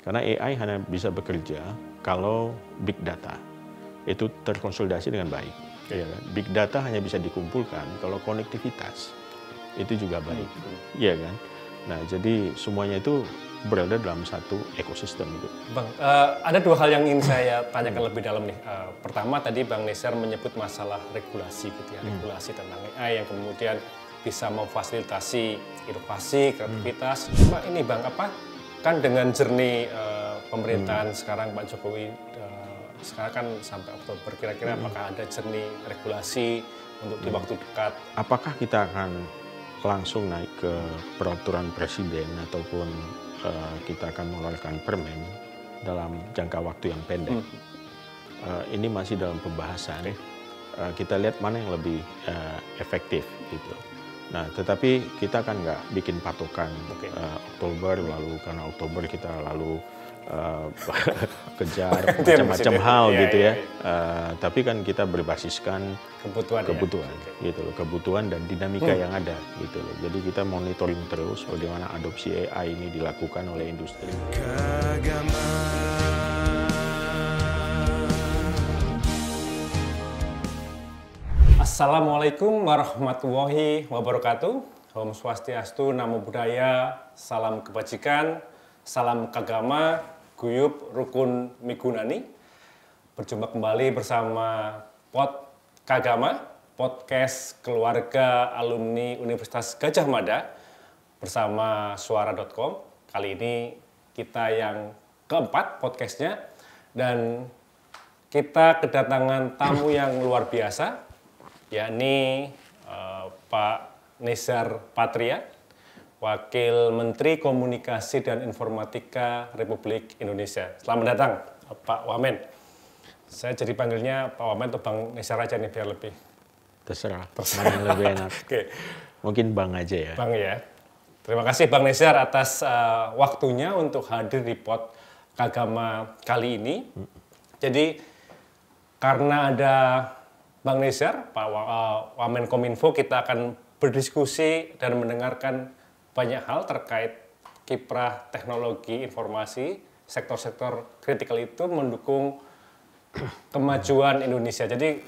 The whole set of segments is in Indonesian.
Karena AI hanya bisa bekerja kalau big data itu terkonsolidasi dengan baik. Ya, big data hanya bisa dikumpulkan kalau konektivitas itu juga baik, hmm, iya kan? Nah, jadi semuanya itu berada dalam satu ekosistem itu. Bang, uh, ada dua hal yang ingin saya tanyakan lebih dalam nih. Uh, pertama tadi Bang Nesar menyebut masalah regulasi gitu ya, hmm. regulasi tentang AI yang kemudian bisa memfasilitasi inovasi, kreativitas. Hmm. Cuma ini Bang, apa kan dengan jernih uh, pemerintahan hmm. sekarang Pak Jokowi uh, sekarang kan sampai Oktober kira-kira hmm. apakah ada jernih regulasi untuk di hmm. waktu dekat? Apakah kita akan langsung naik ke peraturan presiden ataupun uh, kita akan mengeluarkan permen dalam jangka waktu yang pendek? Hmm. Uh, ini masih dalam pembahasan. Okay. Uh, kita lihat mana yang lebih uh, efektif gitu. Nah, tetapi kita kan nggak bikin patokan okay. uh, eh, Oktober lalu karena Oktober kita lalu uh, kejar macam-macam hal iya, gitu iya, ya. Uh, tapi kan kita berbasiskan kebutuhan, ya? kebutuhan ya? okay. gitu loh, kebutuhan dan dinamika hmm. yang ada gitu loh. Jadi kita monitoring terus bagaimana adopsi AI ini dilakukan oleh industri. Kagaman. Assalamualaikum warahmatullahi wabarakatuh. Om Swastiastu, Namo Buddhaya, Salam Kebajikan, Salam Kagama, Guyup Rukun Migunani. Berjumpa kembali bersama Pot Kagama, podcast keluarga alumni Universitas Gajah Mada bersama suara.com. Kali ini kita yang keempat podcastnya dan kita kedatangan tamu yang luar biasa yakni uh, Pak Nesar Patria, Wakil Menteri Komunikasi dan Informatika Republik Indonesia. Selamat datang, Pak Wamen. Saya jadi panggilnya Pak Wamen atau Bang Nesar aja nih biar lebih. Terserah, Terserah. yang lebih enak. Oke. Mungkin Bang aja ya. Bang ya. Terima kasih Bang Nesar atas uh, waktunya untuk hadir di pot Kagama kali ini. Jadi karena ada Bang Nizar, Pak eh, Wamen Kominfo, kita akan berdiskusi dan mendengarkan banyak hal terkait kiprah teknologi informasi, sektor-sektor kritikal itu mendukung kemajuan Indonesia. Jadi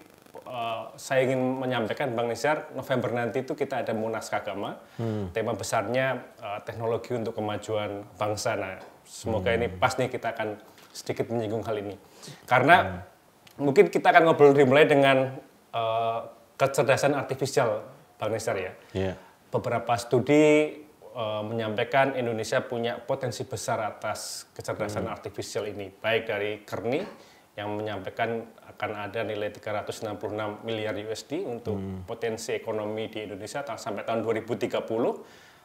eh, saya ingin menyampaikan Bang Nizar, November nanti itu kita ada Munas Kagama, hmm. tema besarnya eh, teknologi untuk kemajuan bangsa. Nah, semoga hmm. ini pas nih kita akan sedikit menyinggung hal ini. Karena hmm mungkin kita akan ngobrol dimulai dengan uh, kecerdasan artifisial, Bang Nesar ya. Yeah. Beberapa studi uh, menyampaikan Indonesia punya potensi besar atas kecerdasan hmm. artifisial ini, baik dari Kerni yang menyampaikan akan ada nilai 366 miliar USD untuk hmm. potensi ekonomi di Indonesia sampai tahun 2030.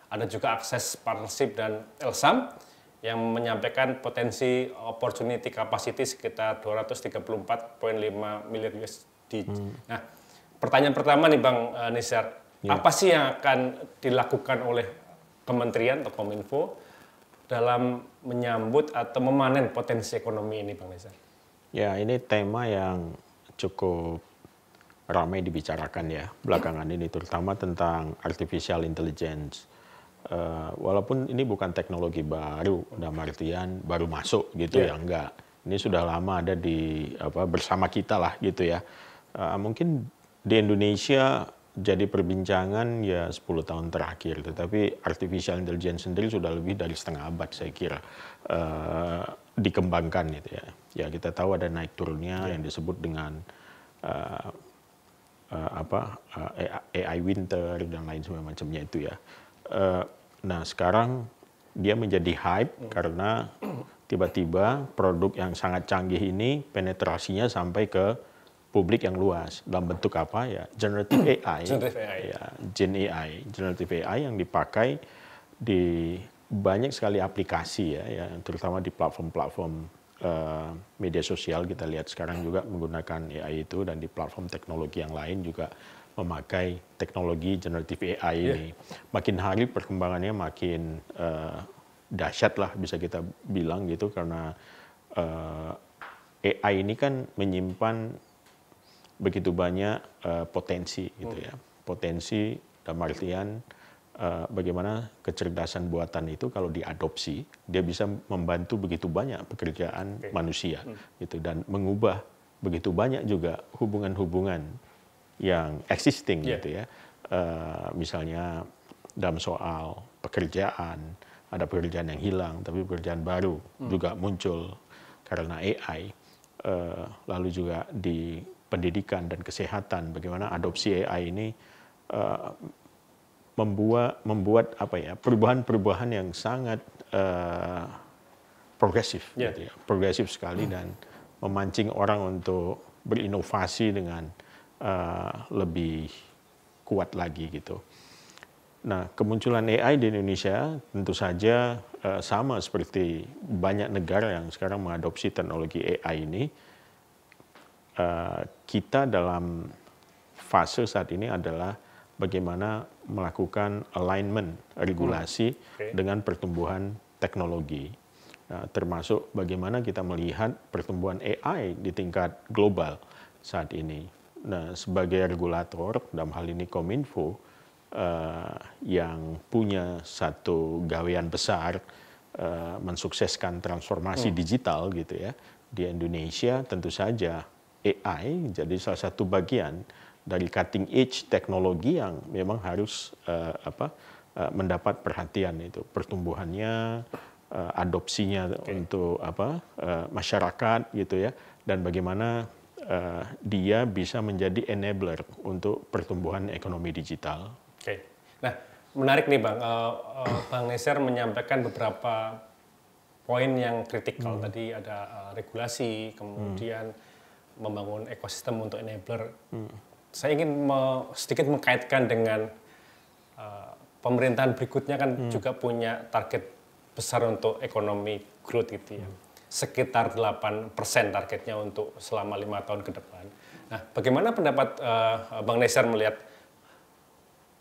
Ada juga akses partnership dan ELSAM yang menyampaikan potensi opportunity capacity sekitar 234,5 miliar USD. Hmm. Nah, pertanyaan pertama nih Bang eh, Nisar, ya. apa sih yang akan dilakukan oleh kementerian atau Kominfo dalam menyambut atau memanen potensi ekonomi ini Bang Nisar? Ya, ini tema yang cukup ramai dibicarakan ya belakangan ini terutama tentang artificial intelligence Eh, walaupun ini bukan teknologi baru, dalam artian baru masuk gitu yeah. ya, enggak. Ini sudah lama ada di apa bersama kita lah gitu ya. Uh, mungkin di Indonesia jadi perbincangan ya 10 tahun terakhir, tetapi artificial intelligence sendiri sudah lebih dari setengah abad saya kira uh, dikembangkan gitu ya. Ya kita tahu ada naik turunnya yeah. yang disebut dengan uh, uh, apa uh, AI winter dan lain sebagainya itu ya. Uh, Nah sekarang dia menjadi hype hmm. karena tiba-tiba produk yang sangat canggih ini penetrasinya sampai ke publik yang luas dalam bentuk apa ya generative AI, generative AI. ya gen AI, generative AI yang dipakai di banyak sekali aplikasi ya, ya terutama di platform-platform uh, media sosial kita lihat sekarang juga menggunakan AI itu dan di platform teknologi yang lain juga memakai teknologi generatif AI iya. ini. Makin hari perkembangannya makin uh, dahsyat lah bisa kita bilang gitu karena uh, eh, AI ini kan menyimpan begitu banyak uh, potensi gitu ya. Hmm. Potensi dalam artian uh, bagaimana kecerdasan buatan itu kalau diadopsi dia bisa membantu begitu banyak pekerjaan okay. manusia hmm. gitu dan mengubah begitu banyak juga hubungan-hubungan yang existing yeah. gitu ya. Uh, misalnya dalam soal pekerjaan, ada pekerjaan yang hilang, tapi pekerjaan baru hmm. juga muncul karena AI. Uh, eh, lalu juga di pendidikan dan kesehatan, bagaimana adopsi AI ini uh, membuat membuat apa ya perubahan-perubahan yang sangat uh, progresif, yeah. gitu ya, progresif sekali hmm. dan memancing orang untuk berinovasi dengan Eh, lebih kuat lagi gitu. Nah, kemunculan AI di Indonesia tentu saja uh, sama seperti banyak negara yang sekarang mengadopsi teknologi AI ini. Uh, kita dalam fase saat ini adalah bagaimana melakukan alignment regulasi hmm, okay. dengan pertumbuhan teknologi. Nah, termasuk bagaimana kita melihat pertumbuhan AI di tingkat global saat ini. Nah, sebagai regulator, dalam hal ini Kominfo, uh, yang punya satu gawean besar uh, mensukseskan transformasi hmm. digital gitu ya di Indonesia tentu saja AI jadi salah satu bagian dari cutting edge teknologi yang memang harus uh, apa uh, mendapat perhatian itu pertumbuhannya uh, adopsinya okay. untuk apa uh, masyarakat gitu ya dan bagaimana uh, dia bisa menjadi enabler untuk pertumbuhan ekonomi digital. Oke, nah menarik nih bang, uh, uh, bang Neser menyampaikan beberapa poin yang kritikal hmm. tadi ada uh, regulasi, kemudian hmm. membangun ekosistem untuk enabler. Hmm. Saya ingin me sedikit mengkaitkan dengan uh, pemerintahan berikutnya kan hmm. juga punya target besar untuk ekonomi growth gitu ya. Hmm sekitar 8% targetnya untuk selama lima tahun ke depan. Nah, bagaimana pendapat uh, Bang Nesar melihat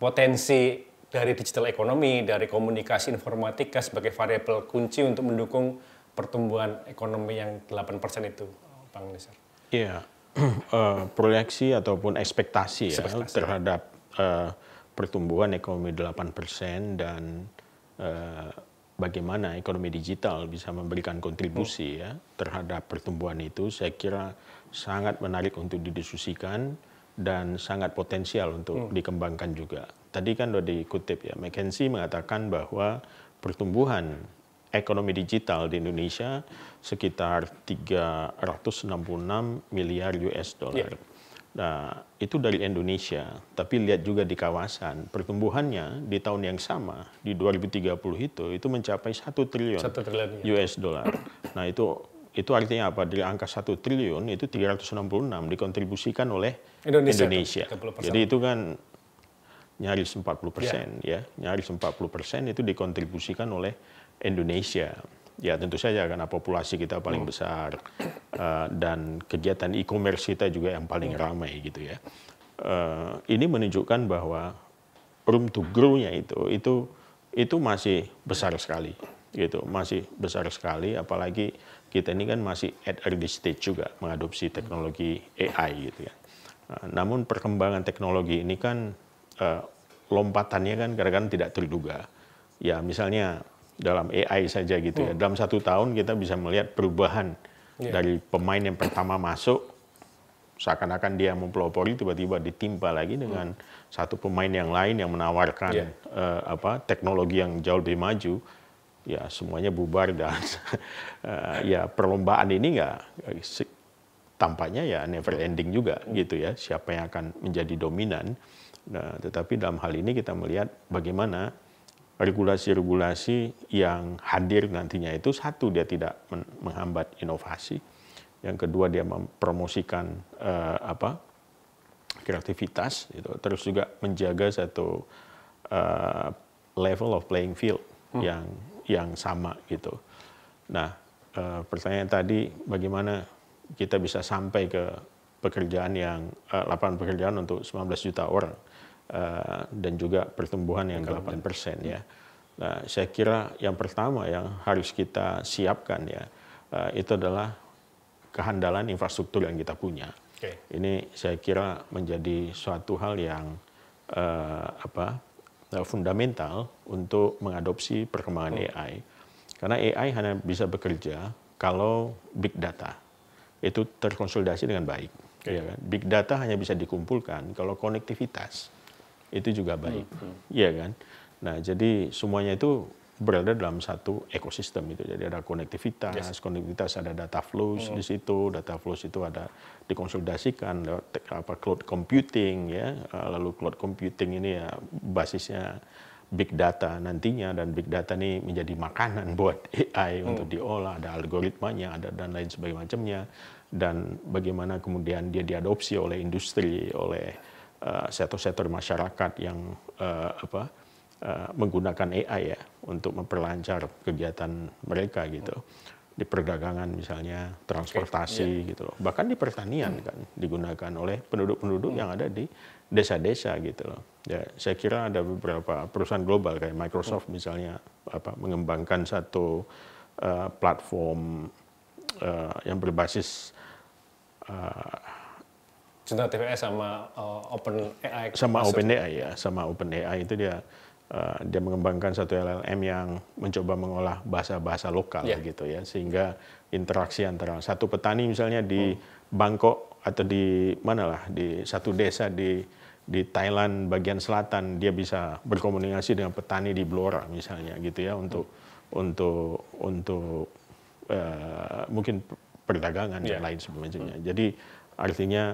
potensi dari digital ekonomi, dari komunikasi informatika sebagai variabel kunci untuk mendukung pertumbuhan ekonomi yang 8% itu, Bang Nesar? Iya, yeah. Eh, uh, proyeksi ataupun ekspektasi, ya, terhadap uh, pertumbuhan ekonomi 8% dan uh, bagaimana ekonomi digital bisa memberikan kontribusi hmm. ya terhadap pertumbuhan itu saya kira sangat menarik untuk didiskusikan dan sangat potensial untuk hmm. dikembangkan juga. Tadi kan sudah dikutip ya, McKinsey mengatakan bahwa pertumbuhan ekonomi digital di Indonesia sekitar 366 miliar US dollar. Yeah. Nah, itu dari Indonesia, tapi lihat juga di kawasan, pertumbuhannya di tahun yang sama di 2030 itu itu mencapai 1 triliun, 1 triliun ya. US dollar. Nah, itu itu artinya apa? Dari angka 1 triliun itu 366 dikontribusikan oleh Indonesia. Indonesia. Jadi itu kan nyaris 40 persen, ya. ya. Nyaris 40 persen itu dikontribusikan oleh Indonesia ya tentu saja karena populasi kita paling hmm. besar uh, dan kegiatan e-commerce kita juga yang paling hmm. ramai gitu ya. Uh, ini menunjukkan bahwa room to grow-nya itu itu itu masih besar sekali gitu, masih besar sekali apalagi kita ini kan masih at early stage juga mengadopsi hmm. teknologi AI gitu ya. Uh, namun perkembangan teknologi ini kan uh, lompatannya kan kadang-kadang tidak terduga. Ya misalnya dalam AI saja gitu ya. hmm. ya. Dalam satu tahun kita bisa melihat perubahan yeah. dari pemain yang pertama masuk seakan-akan dia mempelopori tiba-tiba ditimpa lagi hmm. dengan hmm. satu pemain yang lain yang menawarkan yeah. Iya. uh, apa teknologi yang jauh lebih maju ya semuanya bubar dan uh, ya perlombaan ini nggak eh, tampaknya ya never ending juga hmm. gitu ya siapa yang akan menjadi dominan nah, tetapi dalam hal ini kita melihat bagaimana regulasi-regulasi yang hadir nantinya itu satu dia tidak menghambat inovasi, yang kedua dia mempromosikan uh, apa kreativitas, gitu. terus juga menjaga satu uh, level of playing field hmm. yang yang sama gitu. Nah eh, pertanyaan tadi bagaimana kita bisa sampai ke pekerjaan yang eh, lapangan pekerjaan untuk 19 juta orang Eh, dan juga pertumbuhan yang 8 persen ya. Nah, saya kira yang pertama yang harus kita siapkan ya eh, itu adalah kehandalan infrastruktur yang kita punya. Okay. Ini saya kira menjadi suatu hal yang uh, apa fundamental untuk mengadopsi perkembangan oh. AI. Karena AI hanya bisa bekerja kalau big data itu terkonsolidasi dengan baik. Okay. Ya kan? Big data hanya bisa dikumpulkan kalau konektivitas itu juga baik, ya kan? Nah jadi semuanya itu berada dalam satu ekosistem itu. Jadi ada konektivitas, yes. konektivitas ada data flows hmm. di situ, data flows itu ada dikonsolidasikan lewat apa cloud computing ya. Eh, lalu cloud computing ini ya basisnya big data nantinya dan big data ini menjadi makanan buat AI hmm. untuk diolah, ada algoritmanya, ada dan lain sebagainya macamnya dan bagaimana kemudian dia diadopsi oleh industri, oleh Eh, sektor-sektor masyarakat yang eh, apa eh, menggunakan AI ya untuk memperlancar kegiatan mereka gitu di perdagangan misalnya transportasi okay, iya. yeah. gitu loh bahkan di pertanian hmm. kan digunakan oleh penduduk-penduduk hmm. yang ada di desa-desa gitu loh ya saya kira ada beberapa perusahaan global kayak Microsoft hmm. misalnya apa mengembangkan satu uh, platform uh, yang berbasis uh, generative AI sama uh, open AI sama masuk. open AI ya sama open AI itu dia uh, dia mengembangkan satu LLM yang mencoba mengolah bahasa-bahasa lokal yeah. gitu ya sehingga interaksi antara satu petani misalnya di hmm. Bangkok atau di mana lah di satu desa di di Thailand bagian selatan dia bisa berkomunikasi dengan petani di Blora misalnya gitu ya untuk hmm. untuk untuk uh, mungkin perdagangan yeah. dan ya. lain sebagainya. Hmm. Jadi artinya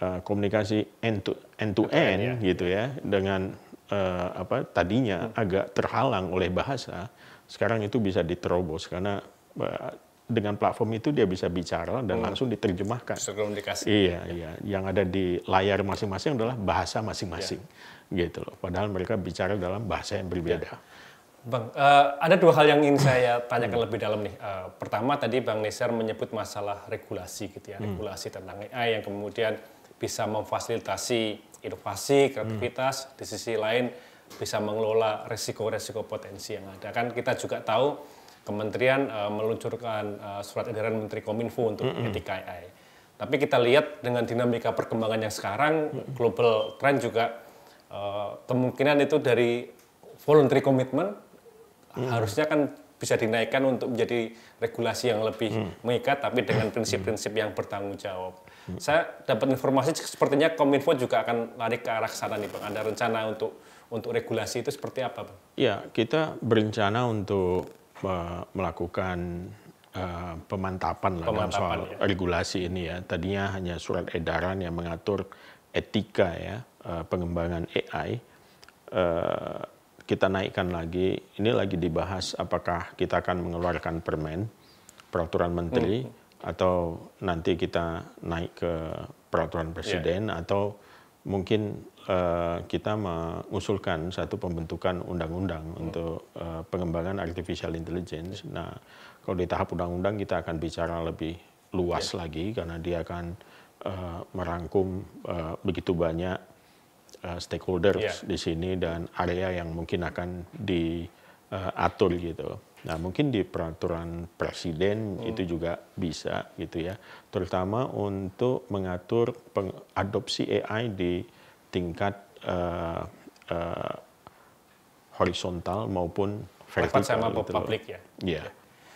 Uh, komunikasi end to end, to end, end ya. gitu ya dengan uh, apa tadinya hmm. agak terhalang oleh bahasa sekarang itu bisa diterobos karena uh, dengan platform itu dia bisa bicara dan hmm. langsung diterjemahkan. komunikasi. Iya, ya. iya. Yang ada di layar masing-masing adalah bahasa masing-masing, ya. gitu loh. Padahal mereka bicara dalam bahasa yang berbeda. Ya. Bang, uh, ada dua hal yang ingin saya tanyakan hmm. lebih dalam nih. Uh, pertama tadi Bang Neser menyebut masalah regulasi gitu ya, hmm. regulasi tentang AI yang kemudian bisa memfasilitasi inovasi, kreativitas, hmm. di sisi lain bisa mengelola risiko-risiko potensi yang ada. Kan kita juga tahu kementerian uh, meluncurkan uh, surat edaran Menteri Kominfo untuk hmm. etika hmm. AI. Tapi kita lihat dengan dinamika perkembangan yang sekarang, hmm. hmm. global trend juga uh, kemungkinan itu dari voluntary commitment hmm. harusnya kan bisa dinaikkan untuk menjadi regulasi yang lebih hmm. mengikat tapi dengan hmm. prinsip-prinsip yang bertanggung jawab. Hmm. Saya dapat informasi sepertinya Kominfo juga akan lari ke arah sana nih Bang. Ada rencana untuk untuk regulasi itu seperti apa pak? Ya, kita berencana untuk uh, melakukan uh, pemantapan, pemantapan dalam soal ya. regulasi ini ya. Tadinya hanya surat edaran yang mengatur etika ya, uh, pengembangan AI. Uh, kita naikkan lagi, ini lagi dibahas apakah kita akan mengeluarkan permen, peraturan menteri, hmm atau nanti kita naik ke peraturan ya. presiden yeah. atau mungkin uh, kita mengusulkan satu pembentukan undang-undang hmm. untuk uh, pengembangan artificial intelligence. Yeah. Nah, kalau di tahap undang-undang kita akan bicara lebih luas yeah. lagi karena dia akan uh, merangkum uh, begitu banyak uh, stakeholders yeah. di sini dan area yang mungkin akan diatur uh, gitu. Nah, mungkin di peraturan presiden hmm. itu juga bisa gitu ya. Terutama untuk mengatur adopsi AI di tingkat uh, uh, horizontal maupun vertikal. sama gitu publik ya. Iya. Yeah.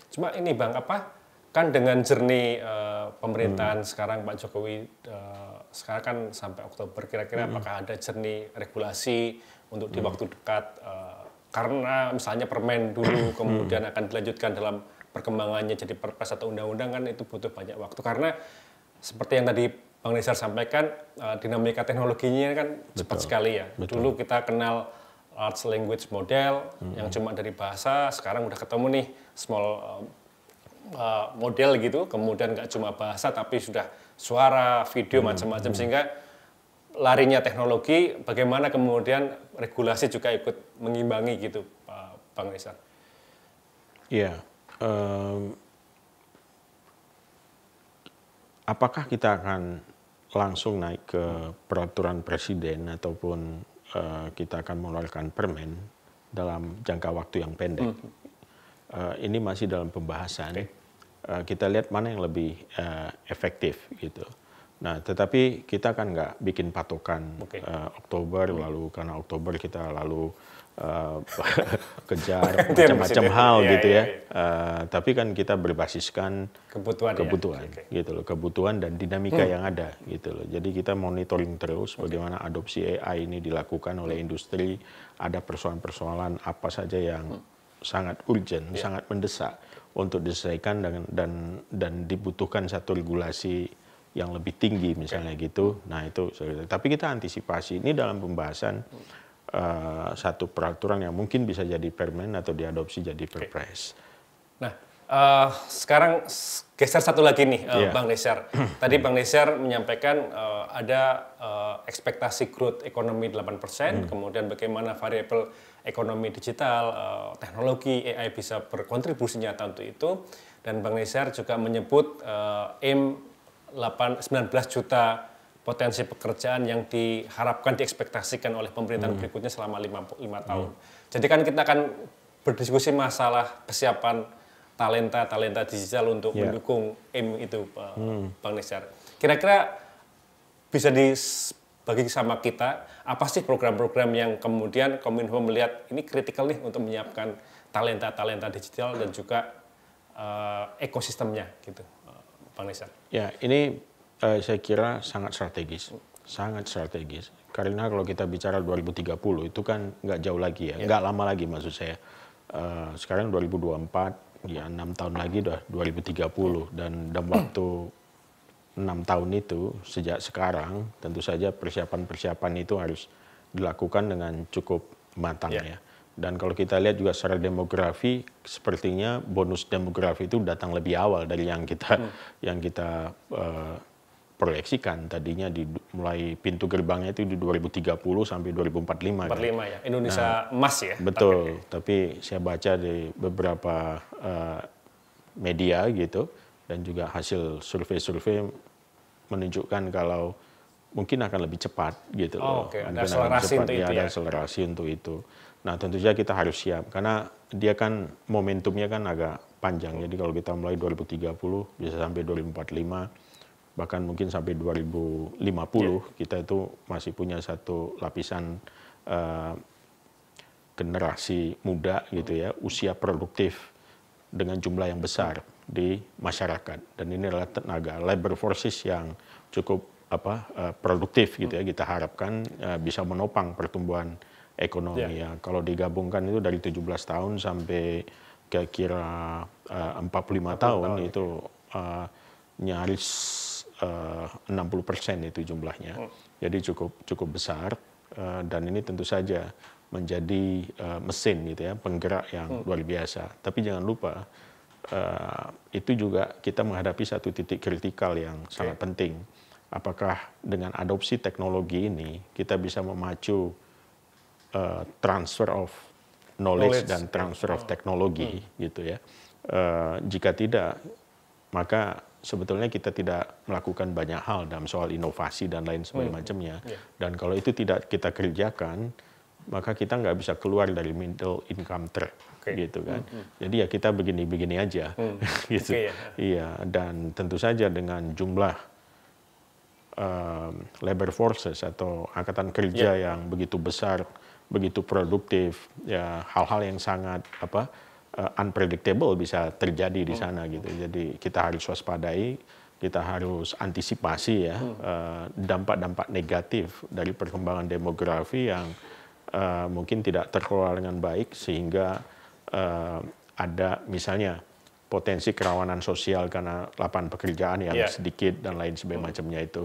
Cuma ini Bang apa? Kan dengan jernih uh, pemerintahan hmm. sekarang Pak Jokowi uh, sekarang kan sampai Oktober kira-kira hmm. apakah ada jernih regulasi untuk di hmm. waktu dekat uh, karena misalnya permen dulu hmm. kemudian akan dilanjutkan dalam perkembangannya jadi perpres atau undang-undang kan itu butuh banyak waktu karena seperti yang tadi Bang Nizar sampaikan eh, dinamika teknologinya kan betul, cepat sekali ya. Betul. Dulu kita kenal large language model hmm. yang cuma dari bahasa, sekarang udah ketemu nih small eh, eh, model gitu, kemudian nggak cuma bahasa tapi sudah suara, video hmm. macam-macam hmm. sehingga larinya teknologi, bagaimana kemudian regulasi juga ikut mengimbangi gitu Pak Bang Iya. Yeah. Um, apakah kita akan langsung naik ke peraturan presiden ataupun uh, kita akan mengeluarkan permen dalam jangka waktu yang pendek? Hmm. Uh, ini masih dalam pembahasan. Okay. Uh, eh, kita lihat mana yang lebih uh, efektif gitu. Nah, tetapi kita kan nggak bikin patokan okay. uh, Oktober lalu karena Oktober kita lalu Eh, kejar macam-macam hal iya, gitu iya, ya, gitu ya. ya. Uh, tapi kan kita berbasiskan kebutuhan, ya. kebutuhan ya? gitu loh, kebutuhan dan dinamika hmm. yang ada gitu loh. Jadi kita monitoring terus bagaimana adopsi AI ini dilakukan oleh hmm. industri. Ada persoalan-persoalan apa saja yang hmm. sangat urgent, yeah. sangat mendesak untuk diselesaikan dan dan dan dibutuhkan satu regulasi yang lebih tinggi misalnya okay. gitu. Nah itu tapi kita antisipasi ini dalam pembahasan. Hmm uh, satu peraturan yang mungkin bisa jadi permen atau diadopsi jadi perpres. Nah, uh, sekarang geser satu lagi nih, uh, eh, yeah. Bang Nesar. Tadi Bang Nesar menyampaikan uh, ada uh, ekspektasi growth ekonomi 8%, hmm. kemudian bagaimana variable ekonomi digital, uh, teknologi, AI bisa berkontribusi nyata untuk itu. Dan Bang Nesar juga menyebut uh, aim 8, 19 juta potensi pekerjaan yang diharapkan diekspektasikan oleh pemerintahan hmm. berikutnya selama lima, lima hmm. tahun. Hmm. Jadi kan kita akan berdiskusi masalah kesiapan talenta-talenta digital untuk yeah. mendukung M itu hmm. Bang Nesar. Kira-kira bisa dibagi sama kita apa sih program-program yang kemudian Kominfo melihat ini kritikal nih untuk menyiapkan talenta-talenta digital dan juga uh, ekosistemnya gitu Bang Nesar. Ya, ini Uh, saya kira sangat strategis, sangat strategis. Karena kalau kita bicara 2030 itu kan nggak jauh lagi ya, iya. nggak ya. lama lagi maksud saya. Uh, sekarang 2024, ya enam tahun lagi udah 2030 dan dalam waktu enam tahun itu sejak sekarang tentu saja persiapan-persiapan itu harus dilakukan dengan cukup matang ya. ya. Dan kalau kita lihat juga secara demografi, sepertinya bonus demografi itu datang lebih awal dari yang kita hmm. yang kita uh, proyeksikan tadinya di mulai pintu gerbangnya itu di 2030 sampai 2045. 45 kan? ya, Indonesia nah, emas ya. Betul, tapi saya baca di beberapa uh, media gitu dan juga hasil survei-survei menunjukkan kalau mungkin akan lebih cepat gitu oh, loh. Okay. ada akselerasi untuk ya, itu. Ada ya. akselerasi untuk itu. Nah tentu saja kita harus siap karena dia kan momentumnya kan agak panjang. Jadi kalau kita mulai 2030 bisa sampai 2045 bahkan mungkin sampai 2050 yeah. Iya. kita itu masih punya satu lapisan uh, generasi muda gitu ya usia produktif dengan jumlah yang besar di masyarakat dan ini adalah tenaga labor forces yang cukup apa uh, produktif gitu ya hmm. kita harapkan uh, bisa menopang pertumbuhan ekonomi yeah. ya kalau digabungkan itu dari 17 tahun sampai kira-kira uh, 45, 45 tahun, tahun itu uh, nyaris 60% eh, itu jumlahnya. Oh. Jadi cukup cukup besar eh, dan ini tentu saja menjadi eh, mesin gitu ya, penggerak yang hmm. luar biasa. Tapi jangan lupa itu juga kita menghadapi satu titik kritikal yang okay. sangat penting. Apakah dengan adopsi teknologi ini kita bisa memacu uh, transfer of knowledge, knowledge dan transfer of hmm. teknologi oh. gitu ya. Uh, jika tidak maka sebetulnya kita tidak melakukan banyak hal dalam soal inovasi dan lain sebagainya. Hmm. Yeah. Iya. Dan kalau itu tidak kita kerjakan, maka kita nggak bisa keluar dari middle income trap okay. gitu kan. Hmm, hmm. Jadi ya kita begini-begini aja hmm. gitu. Okay, ya. Iya, dan tentu saja dengan jumlah uh, labor forces atau angkatan kerja yeah. yang begitu besar, begitu produktif, ya hal-hal yang sangat apa uh, unpredictable bisa terjadi di hmm. sana gitu. Jadi kita harus waspadai, kita harus antisipasi ya hmm. eh, dampak-dampak uh, negatif dari perkembangan demografi yang uh, mungkin tidak terkelola dengan baik sehingga uh, ada misalnya potensi kerawanan sosial karena lapangan pekerjaan yang yeah. sedikit dan lain sebagainya hmm. itu.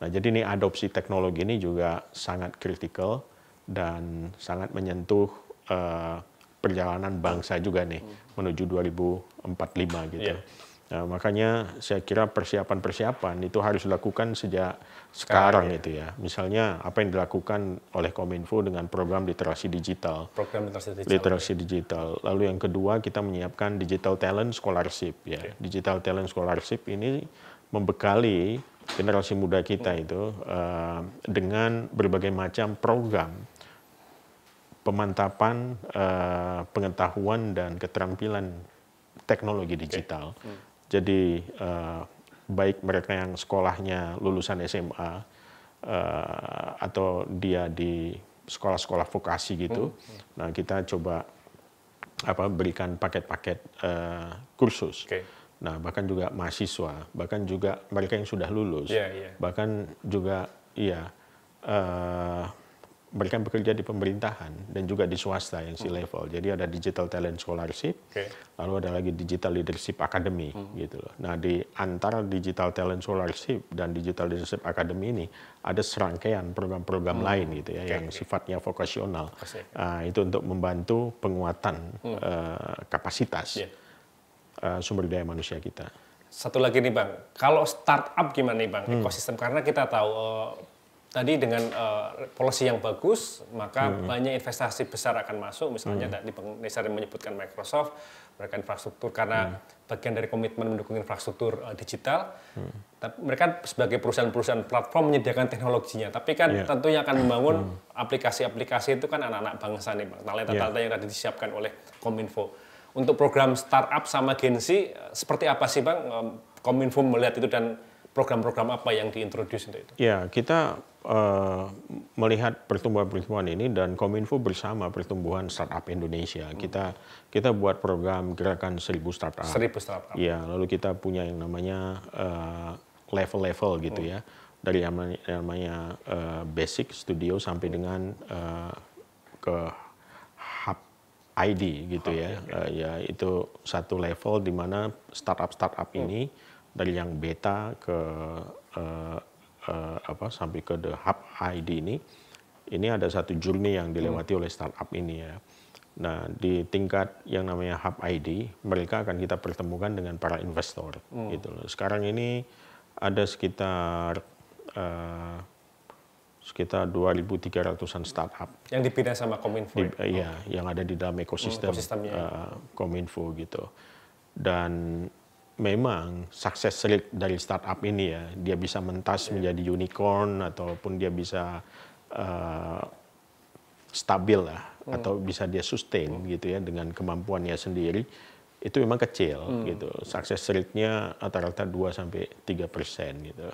Nah, jadi ini adopsi teknologi ini juga sangat kritikal dan sangat menyentuh uh, perjalanan bangsa juga nih hmm. menuju 2045 gitu. Yeah. Nah, makanya saya kira persiapan-persiapan itu harus dilakukan sejak sekarang, sekarang ya. itu ya. Misalnya apa yang dilakukan oleh Kominfo dengan program literasi digital. Program literasi digital. Literasi digital. Lalu yang kedua kita menyiapkan digital talent scholarship ya. Okay. Digital talent scholarship ini membekali generasi muda kita hmm. itu uh, dengan berbagai macam program pemantapan uh, pengetahuan dan keterampilan teknologi digital. Hmm. Jadi uh, baik mereka yang sekolahnya lulusan SMA uh, eh, atau dia di sekolah-sekolah vokasi gitu. Hmm. Nah kita coba apa berikan paket-paket uh, kursus. Okay. Nah bahkan juga mahasiswa, bahkan juga mereka yang sudah lulus, yeah, yeah. bahkan juga iya. Uh, mereka bekerja di pemerintahan dan juga di swasta yang si hmm. level. Jadi ada digital talent scholarship, okay. lalu ada lagi digital leadership academy hmm. gitu loh. Nah, di antara digital talent scholarship dan digital leadership academy ini ada serangkaian program-program hmm. lain gitu ya okay. yang sifatnya vokasional. Uh, itu untuk membantu penguatan hmm. uh, kapasitas yeah. Iya. uh, sumber daya manusia kita. Satu lagi nih Bang, kalau startup gimana nih Bang hmm. ekosistem? Karena kita tahu eh, tadi dengan uh, eh, polisi yang bagus maka hmm. banyak investasi besar akan masuk misalnya hmm. tadi Bang Nesar menyebutkan Microsoft mereka infrastruktur karena hmm. bagian dari komitmen mendukung infrastruktur uh, digital hmm. tapi mereka sebagai perusahaan-perusahaan platform menyediakan teknologinya tapi kan yeah. tentunya akan membangun hmm. aplikasi-aplikasi hmm. itu kan anak-anak bangsa nih Bang talenta-talenta yeah. yang tadi disiapkan oleh Kominfo untuk program startup sama Gensi seperti apa sih Bang Kominfo melihat itu dan program-program apa yang diintroduce untuk itu? Ya, kita Eh, melihat pertumbuhan-pertumbuhan ini dan Kominfo bersama pertumbuhan startup Indonesia hmm. kita kita buat program gerakan seribu startup. Seribu startup. Ya lalu kita punya yang namanya eh, level-level uh, gitu ya. hmm. ya dari yang namanya, yang namanya uh, basic studio sampai hmm. dengan uh, ke hub ID gitu hub, ya. Okay. Uh, ya itu satu level di mana startup startup hmm. ini dari yang beta ke uh, uh, apa sampai ke the hub ID ini ini ada satu journey yang dilewati hmm. oleh startup ini ya. Nah, di tingkat yang namanya hub ID, mereka akan kita pertemukan dengan para investor hmm. gitu loh. Sekarang ini ada sekitar uh, sekitar 2.300-an startup yang dipindah sama Kominfo. Di, ya? Iya, oh. yang ada di dalam ekosistem hmm, uh, eh, Kominfo gitu. Dan memang sukses rate dari startup ini ya, dia bisa mentas yeah. menjadi unicorn ataupun dia bisa uh, stabil lah mm. atau bisa dia sustain mm. gitu ya dengan kemampuannya sendiri itu memang kecil mm. gitu. Sukses rate-nya rata-rata 2 sampai 3 persen gitu.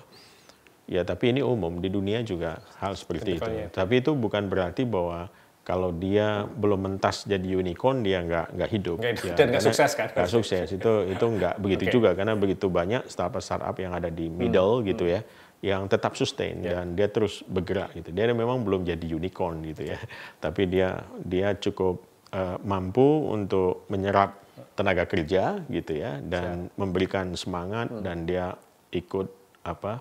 Ya tapi ini umum di dunia juga hal seperti Tentu itu. Tapi itu bukan berarti bahwa kalau dia belum mentas jadi unicorn dia nggak nggak hidup, nggak ya, nggak sukses kan nggak sukses itu itu nggak begitu okay. juga karena begitu banyak startup startup yang ada di hmm. middle hmm. gitu ya yang tetap sustain yeah. dan dia terus bergerak gitu dia memang belum jadi unicorn gitu ya tapi dia dia cukup uh, mampu untuk menyerap tenaga kerja gitu ya dan Siap. memberikan semangat hmm. dan dia ikut apa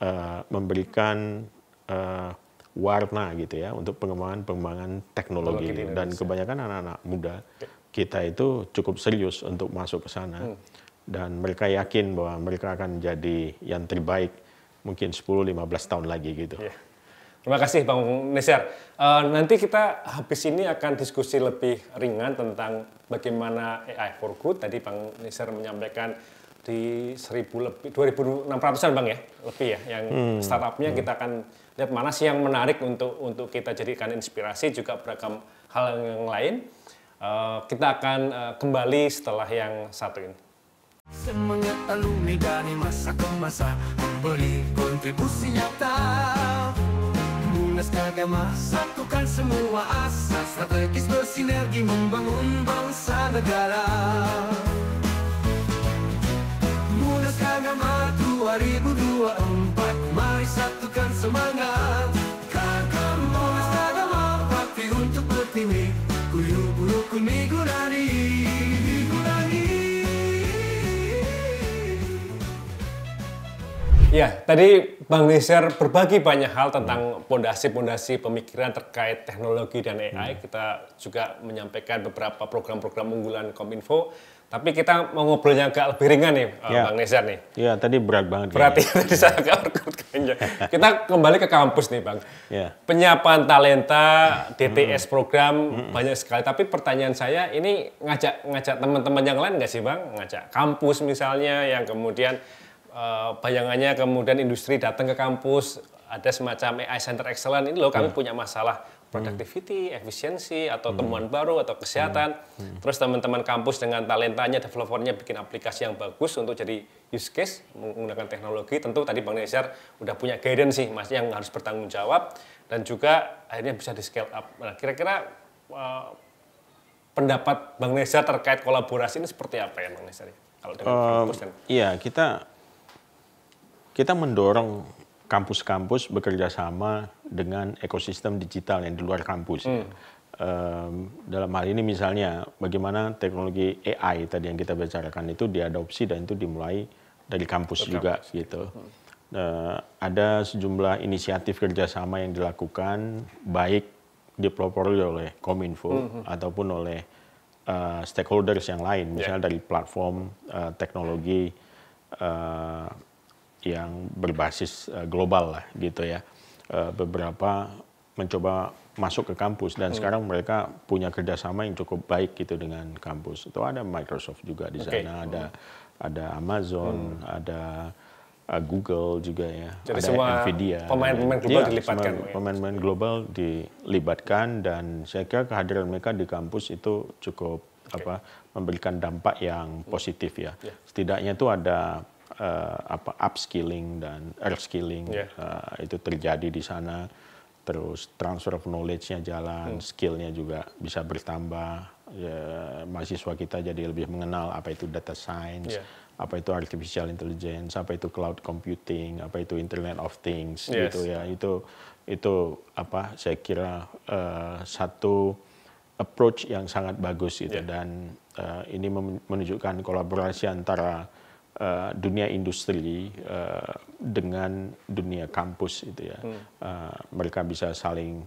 uh, memberikan uh, warna gitu ya untuk pengembangan-pengembangan teknologi. Gitu. Dan iya. kebanyakan anak-anak muda iya. kita itu cukup serius untuk masuk ke sana. Hmm. Dan mereka yakin bahwa mereka akan jadi yang terbaik mungkin 10-15 tahun lagi gitu. Yeah. Terima kasih Bang Nesar. Uh, eh, nanti kita habis ini akan diskusi lebih ringan tentang bagaimana AI for Good. Tadi Bang Nesar menyampaikan di 1000 lebih 2600-an Bang ya, lebih ya yang hmm. startupnya hmm. kita akan lihat mana sih yang menarik untuk untuk kita jadikan inspirasi juga beragam hal yang lain. Uh, kita akan uh, kembali setelah yang satu ini. Semangat alumni dari masa ke masa memberi kontribusi nyata. Munas agama satukan semua asa strategis bersinergi membangun bangsa negara. Irama 2024 Mari satukan semangat Kakak Monas Tadama Bakti untuk bertini Kuyuk bulu migunani. gurani Ya, tadi Bang Nisir berbagi banyak hal tentang pondasi-pondasi pemikiran terkait teknologi dan AI. Kita juga menyampaikan beberapa program-program unggulan Kominfo. Tapi kita mau ngobrolnya agak lebih ringan nih, eh, ya. Bang Nezar nih. Iya, tadi berat banget. Berat ya. tadi saya agak berkut Kita kembali ke kampus nih, Bang. Ya. Penyiapan talenta, DTS program hmm. banyak sekali. Tapi pertanyaan saya ini ngajak ngajak teman-teman yang lain nggak sih, Bang? Ngajak kampus misalnya yang kemudian eh, bayangannya kemudian industri datang ke kampus ada semacam AI Center Excellence ini loh kami hmm. punya masalah productivity, hmm. efisiensi atau temuan baru atau kesehatan. Hmm. Hmm. Terus teman-teman kampus dengan talentanya, developernya bikin aplikasi yang bagus untuk jadi use case menggunakan teknologi. Tentu tadi Bang Nezar udah punya guidance sih, Mas yang harus bertanggung jawab dan juga akhirnya bisa di scale up. Nah, kira-kira uh, pendapat Bang Nezar terkait kolaborasi ini seperti apa ya Bang Nezar? Kalau dengan um, kampus Iya, kita kita mendorong kampus-kampus bekerja sama dengan ekosistem digital yang di luar kampus. Hmm. dalam hal ini misalnya bagaimana teknologi AI tadi yang kita bicarakan itu diadopsi dan itu dimulai dari kampus Betul. juga gitu. Hmm. Eh, ada sejumlah inisiatif kerjasama yang dilakukan baik dipelopori oleh Kominfo hmm. hmm. ataupun oleh uh, stakeholders yang lain, misalnya yeah. dari platform uh, teknologi. Uh, yang berbasis eh, global lah gitu ya. Eh, beberapa mencoba masuk ke kampus dan hmm. sekarang mereka punya kerjasama yang cukup baik gitu dengan kampus. Itu ada Microsoft juga di okay. ada hmm. ada Amazon, hmm. ada eh, Google juga ya, Jadi ada semua Nvidia. Pemain-pemain iya, global ya, dilibatkan. Pemain-pemain global dilibatkan dan saya kira kehadiran mereka di kampus itu cukup okay. apa memberikan dampak yang positif ya. Yeah. Setidaknya itu ada uh, apa upskilling dan upskilling yeah. uh, itu terjadi di sana terus transfer of knowledge-nya jalan hmm. skill-nya juga bisa bertambah ya, mahasiswa kita jadi lebih mengenal apa itu data science yeah. apa itu artificial intelligence apa itu cloud computing apa itu internet of things yes. gitu ya itu itu apa saya kira uh, satu approach yang sangat bagus itu yeah. dan uh, ini menunjukkan kolaborasi antara Uh, dunia industri uh, dengan dunia kampus itu ya uh, mereka bisa saling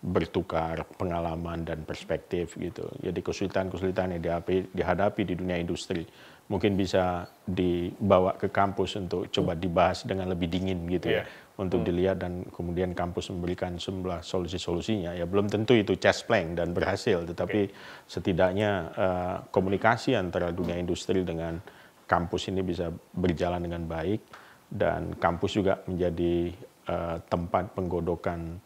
bertukar pengalaman dan perspektif gitu jadi kesulitan-kesulitan yang dihadapi, dihadapi di dunia industri mungkin bisa dibawa ke kampus untuk coba hmm. dibahas dengan lebih dingin gitu yeah. ya iya. untuk hmm. dilihat dan kemudian kampus memberikan sejumlah solusi-solusinya ya belum tentu itu chess plank dan berhasil tetapi okay. setidaknya uh, komunikasi antara dunia hmm. industri dengan kampus ini bisa berjalan dengan baik dan kampus juga menjadi uh, tempat penggodokan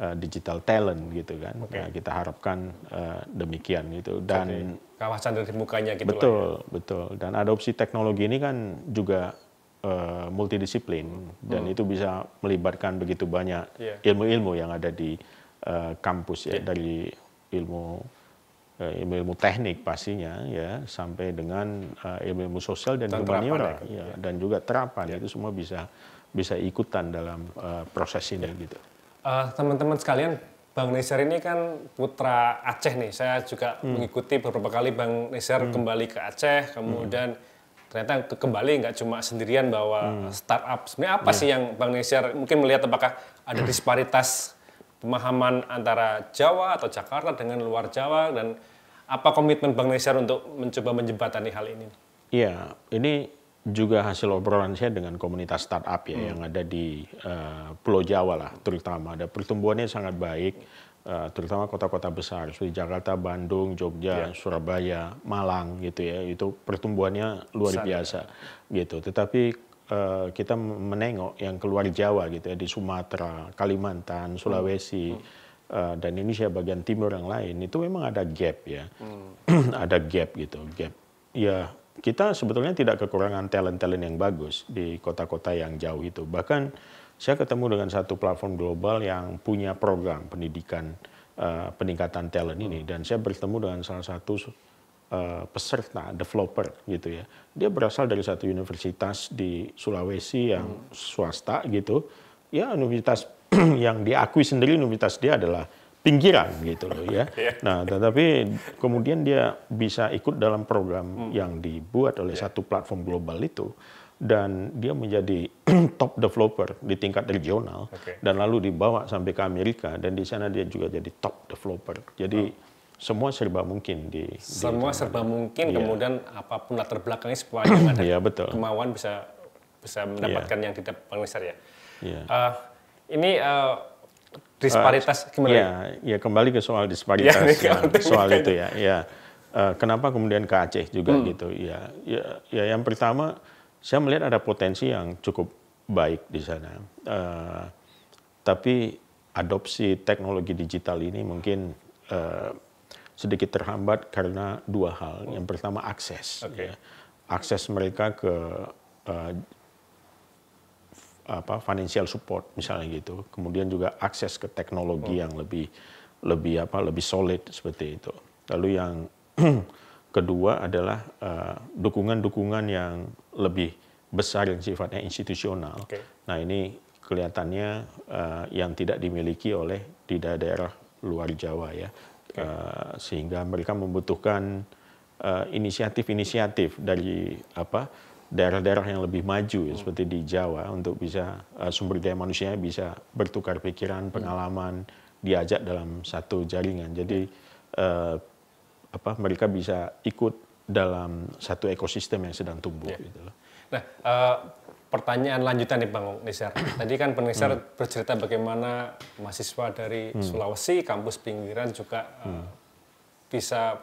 uh, digital talent gitu kan. Okay. Nah, kita harapkan uh, demikian gitu dan okay. kawasan dari gitu. Betul, lah, ya. betul. Dan adopsi teknologi ini kan juga uh, multidisiplin dan hmm. itu bisa melibatkan begitu banyak iya. ilmu-ilmu yeah. yang ada di uh, kampus ya iya. dari ilmu Eh, ilmu-ilmu teknik pastinya ya sampai dengan eh, ilmu-ilmu sosial dan, dan ya, ya. dan juga terapan ya. itu semua bisa bisa ikutan dalam uh, proses ini ya. gitu. teman teman-teman sekalian, Bang Neser ini kan putra Aceh nih. Saya juga hmm. mengikuti beberapa kali Bang Neser hmm. kembali ke Aceh, kemudian hmm. ternyata ke kembali nggak cuma sendirian bahwa hmm. startup. Sebenarnya apa ya. sih yang Bang Neser mungkin melihat apakah ada disparitas pemahaman antara Jawa atau Jakarta dengan luar Jawa dan apa komitmen Bank Indonesia untuk mencoba menjembatani hal ini? Iya, ini juga hasil obrolan saya dengan komunitas startup ya hmm. yang ada di uh, Pulau Jawa lah terutama ada pertumbuhannya sangat baik uh, terutama kota-kota besar seperti Jakarta, Bandung, Jogja, ya. Surabaya, Malang gitu ya itu pertumbuhannya luar besar, ya. biasa gitu. Tetapi Eh, kita menengok yang keluar Jawa gitu ya di Sumatera, Kalimantan, Sulawesi hmm. Eh, dan Indonesia bagian timur yang lain itu memang ada gap ya, hmm. ada gap gitu gap. Ya kita sebetulnya tidak kekurangan talent-talent yang bagus di kota-kota yang jauh itu. Bahkan saya ketemu dengan satu platform global yang punya program pendidikan uh, peningkatan talent ini hmm. dan saya bertemu dengan salah satu Eh, peserta developer gitu ya. Dia berasal dari satu universitas di Sulawesi yang swasta gitu. Ya universitas yang diakui sendiri universitas dia adalah pinggiran gitu loh ya. Iya. Nah, tetapi kemudian dia bisa ikut dalam program hmm. yang dibuat oleh iya. satu platform global itu dan dia menjadi top developer di tingkat regional okay. dan lalu dibawa sampai ke Amerika dan di sana dia juga jadi top developer. Jadi oh semua serba mungkin di semua di serba mungkin yeah. kemudian apapun latar belakangnya semuanya ada yeah, betul. kemauan bisa bisa iya. mendapatkan yeah. yang tidak paling besar ya yeah. Iya. uh, ini uh, disparitas uh, gimana ya ya kembali ke soal disparitas yeah, ya, soal itu ya ya uh, eh, kenapa kemudian ke Aceh juga hmm. gitu ya, ya ya yang pertama saya melihat ada potensi yang cukup baik di sana uh, tapi adopsi teknologi digital ini mungkin uh, sedikit terhambat karena dua hal. Yang pertama akses, okay. ya. akses mereka ke uh, apa financial support misalnya gitu. Kemudian juga akses ke teknologi oh. yang lebih lebih apa lebih solid seperti itu. Lalu yang kedua adalah eh, dukungan-dukungan uh, yang lebih besar yang sifatnya institusional. Okay. Nah ini kelihatannya uh, yang tidak dimiliki oleh di daerah luar Jawa ya Eh, sehingga mereka membutuhkan eh, inisiatif-inisiatif dari apa daerah-daerah yang lebih maju ya, seperti di Jawa untuk bisa eh, sumber daya manusianya bisa bertukar pikiran, pengalaman, diajak dalam satu jaringan. Jadi apa mereka bisa ikut dalam satu ekosistem yang sedang tumbuh. Ya. Gitu Nah, uh, pertanyaan lanjutan nih Bang Nisar. Tadi kan Bang Nisar hmm. bercerita bagaimana mahasiswa dari hmm. Sulawesi, kampus pinggiran juga eh, hmm. uh, bisa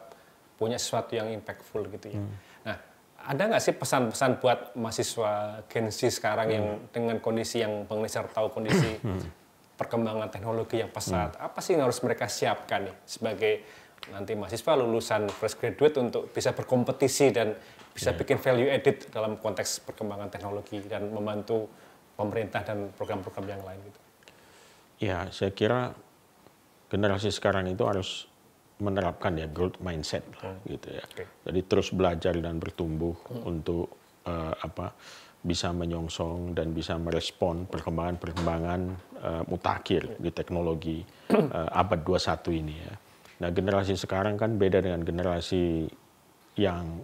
punya sesuatu yang impactful gitu ya. Hmm. Nah, ada nggak sih pesan-pesan buat mahasiswa Gen Z sekarang hmm. yang dengan kondisi yang Bang Nisar tahu kondisi hmm. perkembangan teknologi yang pesat, hmm. apa sih yang harus mereka siapkan nih sebagai nanti mahasiswa lulusan fresh graduate untuk bisa berkompetisi dan bisa yeah. bikin value added dalam konteks perkembangan teknologi dan membantu pemerintah dan program-program yang lain gitu. Ya, saya kira generasi sekarang itu harus menerapkan ya growth mindset hmm. gitu ya. Okay. Jadi terus belajar dan bertumbuh hmm. untuk uh, apa bisa menyongsong dan bisa merespon perkembangan-perkembangan uh, mutakhir hmm. di teknologi uh, abad 21 ini ya. Nah, generasi sekarang kan beda dengan generasi yang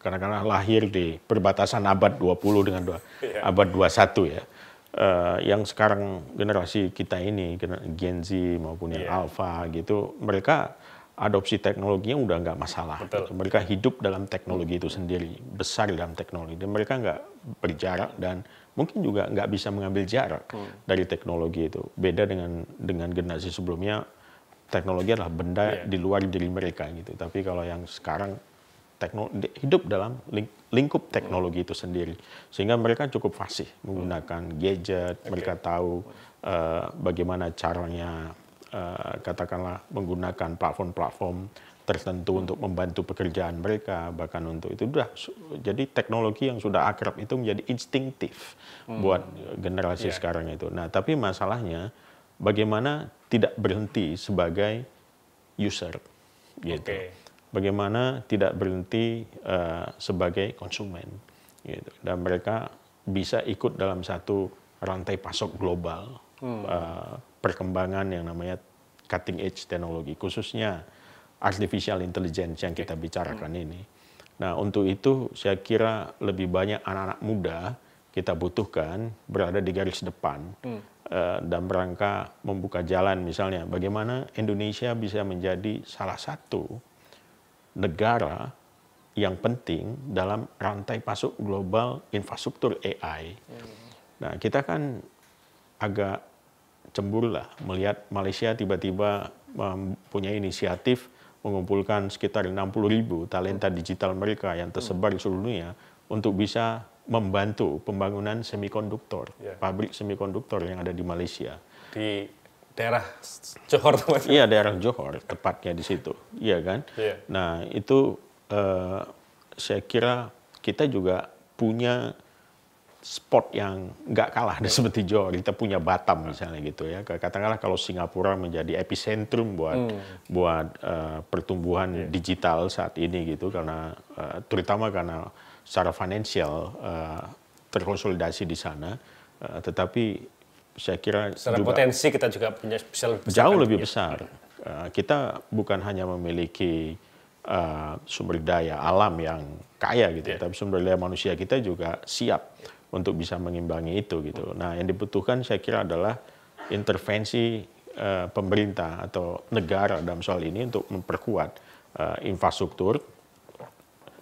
karena kadang lahir di perbatasan abad 20 dengan dua, iya. abad 21 ya. Uh, yang sekarang generasi kita ini, Gen Z maupun yang yeah. alpha gitu, mereka adopsi teknologinya udah nggak masalah. Gitu. Betul. Mereka hidup dalam teknologi itu sendiri, besar dalam teknologi, dan mereka nggak berjarak dan mungkin juga nggak bisa mengambil jarak hmm. dari teknologi itu. Beda dengan dengan generasi sebelumnya, teknologi adalah benda yeah. di luar diri mereka gitu. Tapi kalau yang sekarang teknologi, hidup dalam lingkup teknologi itu sendiri. Sehingga mereka cukup fasih menggunakan gadget, okay. mereka tahu uh, bagaimana caranya uh, katakanlah menggunakan platform-platform tertentu untuk membantu pekerjaan mereka bahkan untuk itu sudah jadi teknologi yang sudah akrab itu menjadi instingtif hmm. buat generasi yeah. sekarang itu. Nah, tapi masalahnya bagaimana tidak berhenti sebagai user gitu. Okay bagaimana tidak berhenti uh, sebagai konsumen. Gitu. Dan mereka bisa ikut dalam satu rantai pasok global hmm. uh, perkembangan yang namanya cutting edge teknologi, khususnya artificial intelligence yang kita bicarakan hmm. ini. Nah, untuk itu saya kira lebih banyak anak-anak muda kita butuhkan berada di garis depan hmm. uh, dan rangka membuka jalan misalnya bagaimana Indonesia bisa menjadi salah satu negara yang penting dalam rantai pasok global infrastruktur AI. Nah, kita kan agak cemburu lah melihat Malaysia tiba-tiba mempunyai inisiatif mengumpulkan sekitar 60 ribu talenta digital mereka yang tersebar di seluruh dunia untuk bisa membantu pembangunan semikonduktor, ya. pabrik semikonduktor yang ada di Malaysia. Di daerah Johor tempatnya. Iya daerah Johor tepatnya di situ, iya kan. Iya. Nah itu uh, saya kira kita juga punya spot yang nggak kalah dan seperti Johor. Kita punya Batam misalnya gitu ya. Katakanlah kalau Singapura menjadi epicentrum buat hmm. buat uh, pertumbuhan iya. digital saat ini gitu karena uh, terutama karena secara finansial uh, terkonsolidasi di sana. Uh, tetapi saya kira secara juga potensi kita juga punya bisa lebih jauh kan? lebih besar. Uh, kita bukan hanya memiliki uh, sumber daya alam yang kaya gitu, ya, iya. tapi sumber daya manusia kita juga siap untuk bisa mengimbangi itu gitu. Nah, yang dibutuhkan saya kira adalah intervensi uh, pemerintah atau negara dalam soal ini untuk memperkuat uh, infrastruktur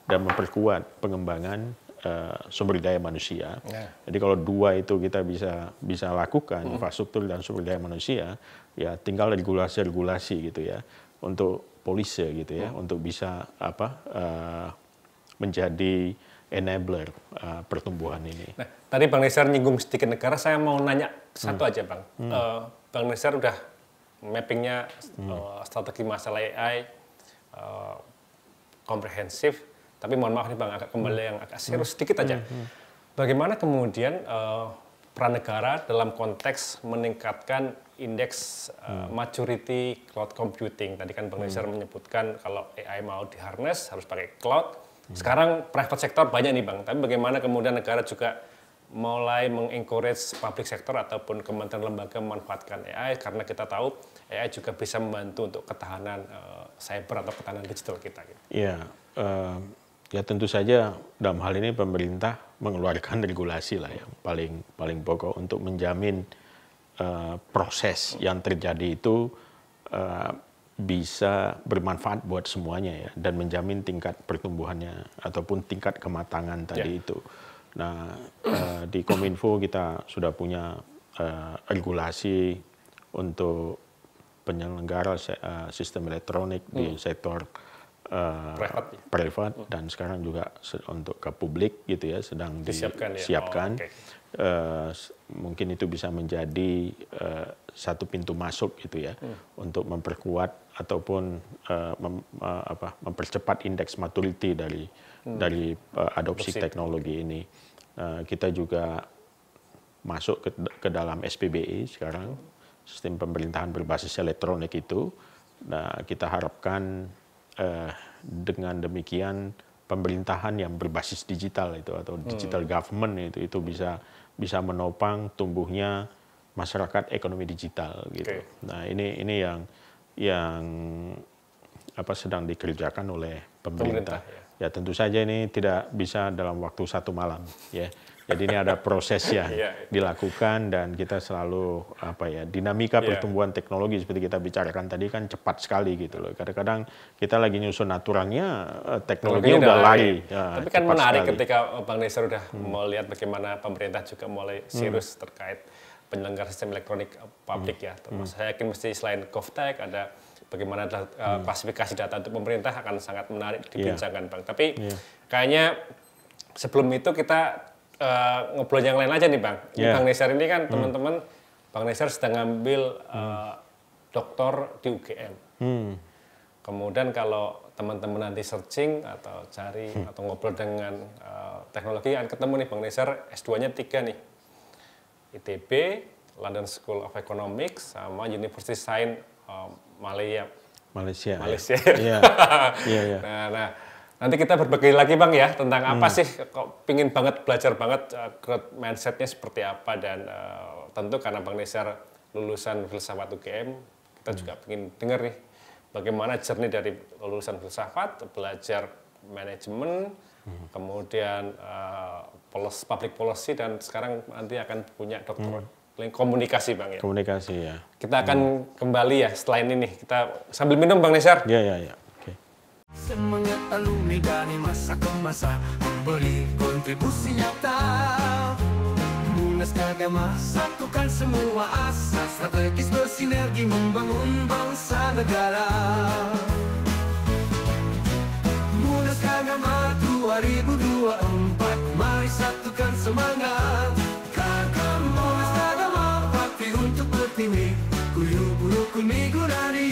dan memperkuat pengembangan Eh, sumber daya manusia. Yeah. Jadi kalau dua itu kita bisa bisa lakukan mm. infrastruktur dan sumber daya manusia, ya tinggal regulasi-regulasi gitu ya untuk polisi gitu ya mm. untuk bisa apa uh, menjadi enabler uh, pertumbuhan ini. Nah, tadi Bang Nesar nyinggung sedikit negara, saya mau nanya satu hmm. aja Bang. Hmm. Uh, Bang Nesar udah mappingnya hmm. uh, strategi masalah AI uh, komprehensif. Tapi mohon maaf nih Bang, agak kembali yang agak hmm. serius sedikit aja. Hmm, hmm. Bagaimana kemudian uh, peran negara dalam konteks meningkatkan indeks uh, maturity cloud computing. Tadi kan Bang hmm. menyebutkan kalau AI mau di harness harus pakai cloud. Sekarang private sektor banyak nih Bang, tapi bagaimana kemudian negara juga mulai mengencourage public sector ataupun kementerian lembaga memanfaatkan AI karena kita tahu AI juga bisa membantu untuk ketahanan uh, cyber atau ketahanan digital kita. Gitu. Yeah, iya, Ya tentu saja dalam hal ini pemerintah mengeluarkan regulasi lah yang paling paling pokok untuk menjamin uh, proses yang terjadi itu uh, bisa bermanfaat buat semuanya ya dan menjamin tingkat pertumbuhannya ataupun tingkat kematangan tadi yeah. itu. Nah uh, di Kominfo kita sudah punya uh, regulasi untuk penyelenggara uh, sistem elektronik hmm. di sektor uh, eh, privat, ya? dan sekarang juga untuk ke publik gitu ya sedang disiapkan. disiapkan. Ya? Oh, okay. uh, eh, mungkin itu bisa menjadi uh, satu pintu masuk gitu ya hmm. untuk memperkuat ataupun uh, mem, uh, apa, mempercepat indeks maturity dari hmm. dari uh, adopsi teknologi ini. Uh, kita juga masuk ke, ke dalam spbe sekarang sistem pemerintahan berbasis elektronik itu. Nah, kita harapkan eh, dengan demikian pemerintahan yang berbasis digital itu atau hmm. digital hmm. government itu itu bisa bisa menopang tumbuhnya masyarakat ekonomi digital gitu. Okay. Nah, ini ini yang yang apa sedang dikerjakan oleh pemerintah. pemerintah ya. ya tentu saja ini tidak bisa dalam waktu satu malam ya. Jadi ini ada proses yang iya. dilakukan dan kita selalu apa ya dinamika iya. pertumbuhan teknologi seperti kita bicarakan tadi kan cepat sekali gitu loh. Kadang-kadang kita lagi nyusun aturannya eh, teknologinya udah lari. Ya. ya, Tapi kan menarik sekali. ketika eh, Bang Nesar udah hmm. mau lihat bagaimana pemerintah juga mulai hmm. serius hmm. terkait penyelenggara sistem elektronik eh, publik hmm. ya. Hmm. Termasuk hmm. saya yakin mesti selain GovTech ada bagaimana uh, hmm. klasifikasi data untuk pemerintah akan sangat menarik iya. dibincangkan yeah. Bang. Tapi yeah. kayaknya sebelum itu kita uh, ngobrol yang lain aja nih Bang. Yeah. Bang Nesar ini kan hmm. teman-teman, Bang Nesar sedang ngambil uh, hmm. doktor di UGM. Hmm. Kemudian kalau teman-teman nanti searching atau cari hmm. atau ngobrol dengan uh, teknologi akan ketemu nih Bang Nesar S2-nya tiga nih. ITB, London School of Economics sama University Science uh, Malaya. Malaysia. Malaysia. Ya. Iya. iya. iya, Nah, nah Nanti kita berbagi lagi bang ya tentang hmm. apa sih kok pingin banget belajar banget uh, growth mindsetnya seperti apa dan uh, tentu karena bang Nesar lulusan filsafat UGM kita hmm. juga pingin dengar nih bagaimana jernih dari lulusan filsafat belajar manajemen hmm. kemudian uh, polos, public policy dan sekarang nanti akan punya dokter hmm. komunikasi bang ya. Komunikasi ya. Kita akan hmm. kembali ya setelah ini nih kita sambil minum bang Nesar. Iya iya iya. Oke. Okay alumni dari masa ke masa Memberi kontribusi nyata Munas Kagama satukan semua asa Strategis bersinergi membangun bangsa negara Munas agama 2024 Mari satukan semangat Kakak Munas agama bakti untuk bertimi bulu rukun gurani.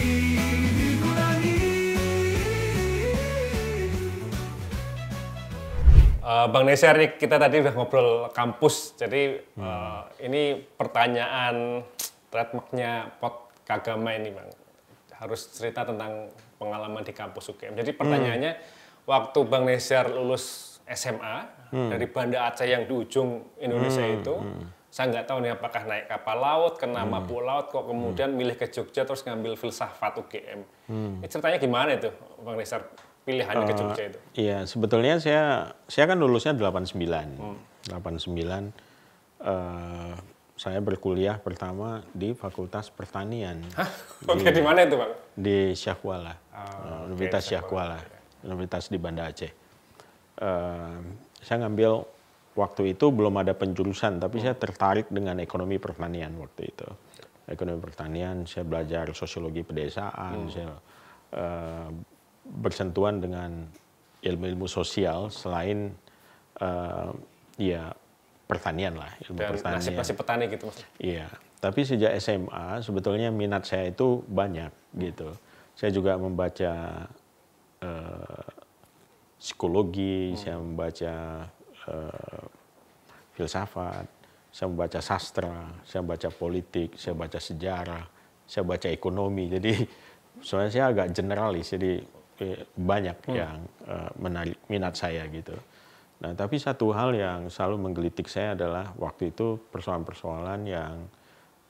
Eh, Bang Nesar nih kita tadi udah ngobrol kampus, jadi hmm. uh, ini pertanyaan trademarknya pot kagama ini Bang. Harus cerita tentang pengalaman di kampus UGM. Jadi hmm. pertanyaannya, hmm. waktu Bang Nesar lulus SMA hmm. dari Banda Aceh yang di ujung Indonesia hmm. itu, hmm. saya nggak tahu nih apakah naik kapal laut, kena hmm. mabuk laut, kok kemudian hmm. milih ke Jogja terus ngambil filsafat UGM. Hmm. Ini ceritanya gimana itu Bang Nesar? pilihannya uh, ke eh, Jogja itu? Iya, sebetulnya saya saya kan lulusnya 89. Hmm. 89 uh, eh, saya berkuliah pertama di Fakultas Pertanian. Hah? Oke, di, mana itu, pak? Di Syakwala, Oh, ah, eh, Universitas okay, Syahkuala. Universitas di Banda Aceh. Uh, saya ngambil waktu itu belum ada penjurusan, tapi saya hmm. tertarik dengan ekonomi pertanian waktu itu. Ekonomi pertanian, saya belajar sosiologi pedesaan, hmm. saya uh, bersentuhan dengan ilmu-ilmu sosial selain uh, ya pertanian lah ilmu Dan pertanian nasib nasib petani gitu mas iya tapi sejak SMA sebetulnya minat saya itu banyak gitu saya juga membaca uh, psikologi hmm. saya membaca uh, filsafat saya membaca sastra saya membaca politik saya membaca sejarah saya membaca ekonomi jadi soalnya saya agak generalis jadi Eh, banyak hmm. yang eh, menarik minat saya gitu. Nah, tapi satu hal yang selalu menggelitik saya adalah waktu itu persoalan-persoalan yang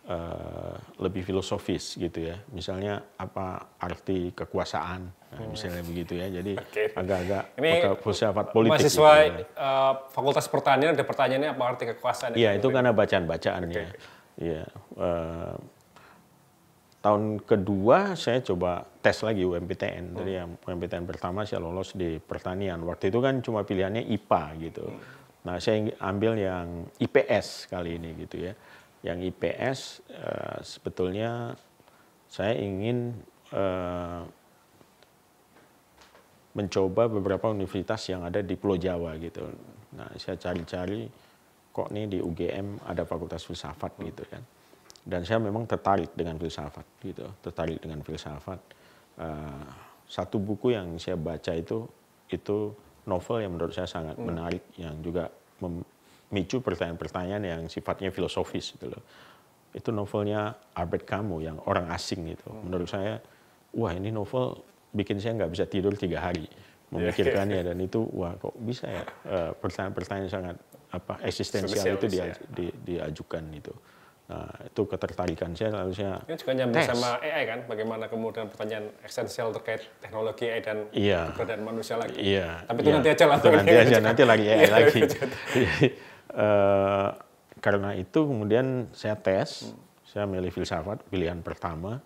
uh, lebih filosofis gitu ya. Misalnya apa arti kekuasaan, nah, hmm. misalnya begitu ya. Jadi agak agak-agak filsafat politik. Mahasiswa gitu ya. uh, Fakultas Pertanian ada pertanyaannya apa arti kekuasaan? Iya, itu, itu karena bacaan-bacaannya. Okay. Ya, uh, tahun kedua saya coba tes lagi UMPTN. Hmm. Oh. yang UMPTN pertama saya lolos di pertanian. Waktu itu kan cuma pilihannya IPA gitu. Hmm. Nah, saya ambil yang IPS kali ini gitu ya. Yang IPS uh, eh, sebetulnya saya ingin uh, mencoba beberapa universitas yang ada di Pulau Jawa gitu. Nah, saya cari-cari kok nih di UGM ada fakultas filsafat hmm. gitu kan dan saya memang tertarik dengan filsafat gitu tertarik dengan filsafat uh, satu buku yang saya baca itu itu novel yang menurut saya sangat hmm. menarik yang juga memicu pertanyaan-pertanyaan yang sifatnya filosofis gitu loh itu novelnya Albert Camus yang orang asing gitu hmm. menurut saya wah ini novel bikin saya nggak bisa tidur tiga hari memikirkannya dan itu wah kok bisa ya eh, pertanyaan-pertanyaan uh, sangat apa eksistensial itu dia, ya. di, diajukan gitu Nah, itu ketertarikan saya lalu saya Ini juga nyambung tes. sama AI kan, bagaimana kemudian pertanyaan esensial terkait teknologi AI dan iya. keberadaan manusia lagi. Iya. Tapi itu iya. nanti aja lah. Itu nanti aja, nanti lagi AI iya, lagi. uh, karena itu kemudian saya tes, hmm. saya milih filsafat pilihan pertama,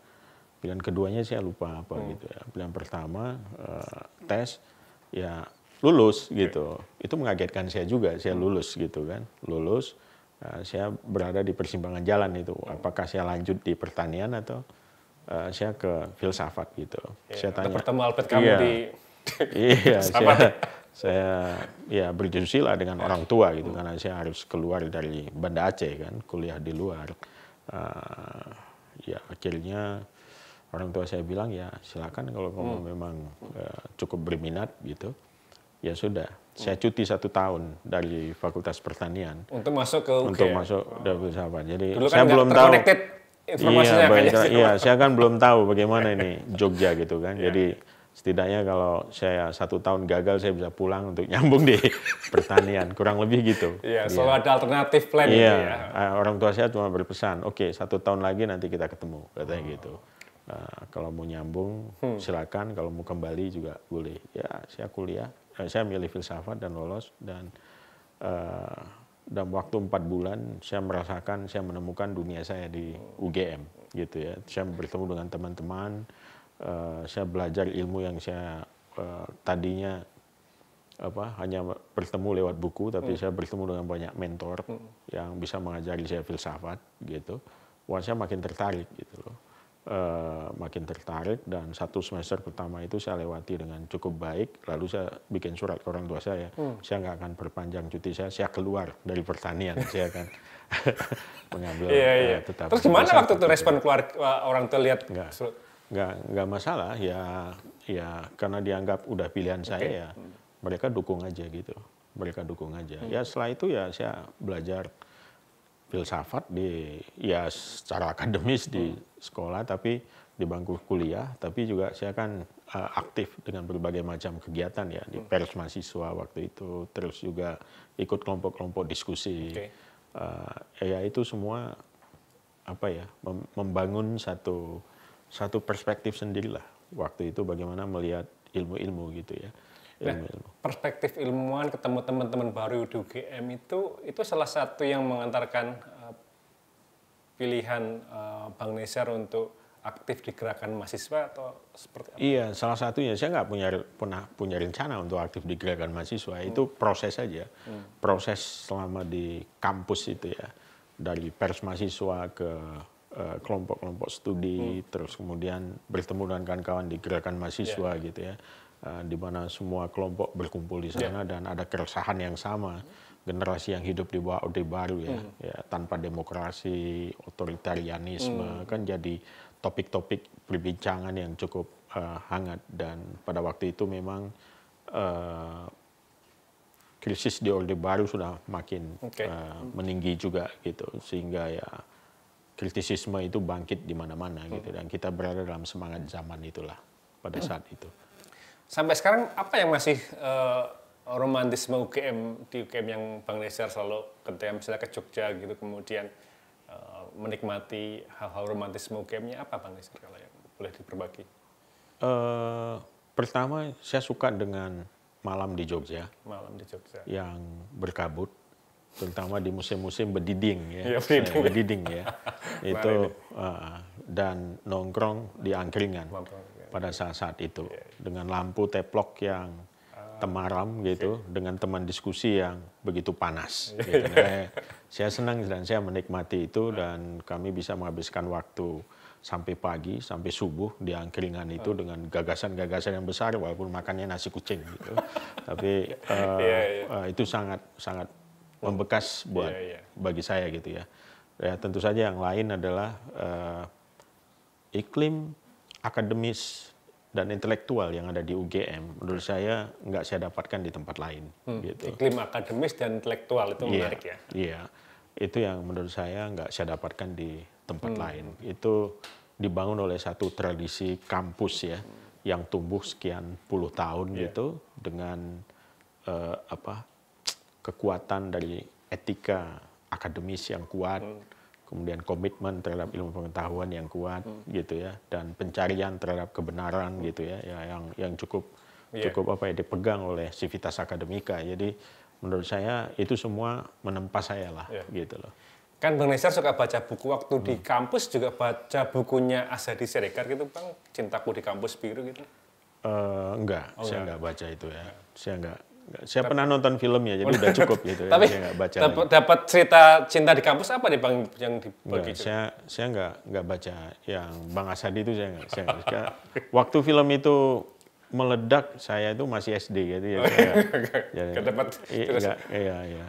pilihan keduanya saya lupa apa hmm. gitu ya. Pilihan pertama uh, tes ya lulus okay. gitu. Itu mengagetkan saya juga, saya hmm. lulus gitu kan, lulus Eh, saya berada di persimpangan jalan itu. Apakah saya lanjut di pertanian atau uh, saya ke filsafat gitu. Ya, saya tanya. Pertemu Alfred kamu iya, di Iya, saya, saya ya berjusila dengan orang tua gitu hmm. karena saya harus keluar dari Banda Aceh kan, kuliah di luar. Uh, ya akhirnya orang tua saya bilang ya silakan kalau kamu hmm. memang uh, cukup berminat gitu ya sudah saya cuti satu tahun dari Fakultas Pertanian untuk masuk ke UK. untuk ya? masuk dari sahabat Jadi Dulu kan saya belum tahu. Iya, kan, baik, ya. iya, saya kan belum tahu bagaimana ini Jogja gitu kan. Yeah. Jadi setidaknya kalau saya satu tahun gagal saya bisa pulang untuk nyambung di pertanian kurang lebih gitu. Iya, yeah, yeah. selalu ada alternatif plan. Iya, yeah. Gitu ya. Eh, orang tua saya cuma berpesan, oke okay, satu tahun lagi nanti kita ketemu katanya oh. gitu. Eh, kalau mau nyambung hmm. silakan, kalau mau kembali juga boleh. Ya saya kuliah, eh, saya milih filsafat dan lolos dan uh, dalam waktu empat bulan saya merasakan saya menemukan dunia saya di UGM gitu ya. Saya bertemu dengan teman-teman, uh, saya belajar ilmu yang saya uh, tadinya apa hanya bertemu lewat buku tapi hmm. saya bertemu dengan banyak mentor hmm. yang bisa mengajari saya filsafat gitu. Wah saya makin tertarik gitu loh Uh, makin tertarik dan satu semester pertama itu saya lewati dengan cukup baik lalu saya bikin surat ke orang tua saya hmm. saya nggak akan perpanjang cuti saya saya keluar dari pertanian saya akan mengambil iya, iya. Uh, tetap terus gimana waktu itu respon keluar eh, orang tua lihat nggak nggak nggak masalah ya ya karena dianggap udah pilihan okay. saya ya mereka dukung aja gitu mereka dukung aja hmm. ya setelah itu ya saya belajar filsafat di ya secara akademis di sekolah tapi di bangku kuliah tapi juga saya kan uh, aktif dengan berbagai macam kegiatan ya di hmm. pers mahasiswa waktu itu terus juga ikut kelompok-kelompok diskusi okay. uh, eh, ya itu semua apa ya mem membangun satu satu perspektif sendirilah waktu itu bagaimana melihat ilmu-ilmu gitu ya Nah, perspektif ilmuwan ketemu teman-teman baru di UGM itu itu salah satu yang mengantarkan eh, pilihan uh, Bang Nesar untuk aktif di gerakan mahasiswa atau seperti apa? Iya, salah satunya saya nggak punya pernah punya rencana untuk aktif di gerakan mahasiswa. Hmm. Itu proses saja, hmm. proses selama di kampus itu ya, dari pers mahasiswa ke eh, kelompok-kelompok studi, hmm. terus kemudian bertemu dengan kawan-kawan di gerakan mahasiswa yeah. gitu ya Eh, di mana semua kelompok berkumpul di sana yeah. dan ada keresahan yang sama generasi yang hidup di bawah Orde Baru ya, hmm. ya tanpa demokrasi otoritarianisme hmm. kan jadi topik-topik perbincangan yang cukup uh, hangat dan pada waktu itu memang uh, krisis di Orde Baru sudah makin okay. uh, hmm. meninggi juga gitu sehingga ya kritisisme itu bangkit di mana-mana gitu. hmm. gitu dan kita berada dalam semangat zaman itulah pada saat itu. Sampai sekarang apa yang masih uh, eh, mau UGM di UGM yang Bang Nesar selalu ketika misalnya ke Jogja gitu kemudian uh, menikmati hal-hal romantisme UGM-nya apa Bang Nesar kalau yang boleh diperbaiki Uh, pertama saya suka dengan malam di Jogja. Malam di Jogja. Yang berkabut terutama di musim-musim bediding ya, iya, ya bediding. ya itu uh, dan nongkrong di angkringan. Nongkrong pada saat-saat itu dengan lampu teplok yang temaram gitu dengan teman diskusi yang begitu panas. Gitu. Nah, saya senang dan saya menikmati itu dan kami bisa menghabiskan waktu sampai pagi sampai subuh di angkringan itu ah. dengan gagasan-gagasan yang besar walaupun makannya nasi kucing gitu. Tapi uh, eh, yeah, iya, iya. yeah. Uh, itu sangat sangat membekas buat yeah, yeah. bagi saya gitu ya. Ya tentu saja yang lain adalah uh, iklim akademis dan intelektual yang ada di UGM menurut saya nggak saya dapatkan di tempat lain. Hmm. Gitu. Iklim akademis dan intelektual itu yeah, menarik ya. Iya, yeah. itu yang menurut saya nggak saya dapatkan di tempat hmm. lain. Itu dibangun oleh satu tradisi kampus ya yang tumbuh sekian puluh tahun yeah. gitu dengan uh, apa kekuatan dari etika akademis yang kuat. Hmm kemudian komitmen terhadap ilmu pengetahuan yang kuat hmm. gitu ya dan pencarian terhadap kebenaran hmm. gitu ya, ya yang yang cukup yeah. cukup apa ya dipegang oleh civitas akademika jadi menurut saya itu semua menempa saya lah yeah. gitu loh kan Bang Nesar suka baca buku waktu hmm. di kampus juga baca bukunya Azadi Siregar gitu Bang Cintaku di Kampus Biru gitu uh, enggak oh, saya enggak. enggak baca itu ya saya enggak saya pernah nonton film ya, jadi udah cukup gitu. Ya, Tapi ya, baca dapat cerita cinta di kampus apa nih bang yang dibagi? saya saya nggak nggak baca yang Bang Asadi itu saya nggak. Saya, saya, waktu film itu meledak saya itu masih SD gitu ya. jadi, oh, iya, iya. iya. Ya, ya. iya, iya.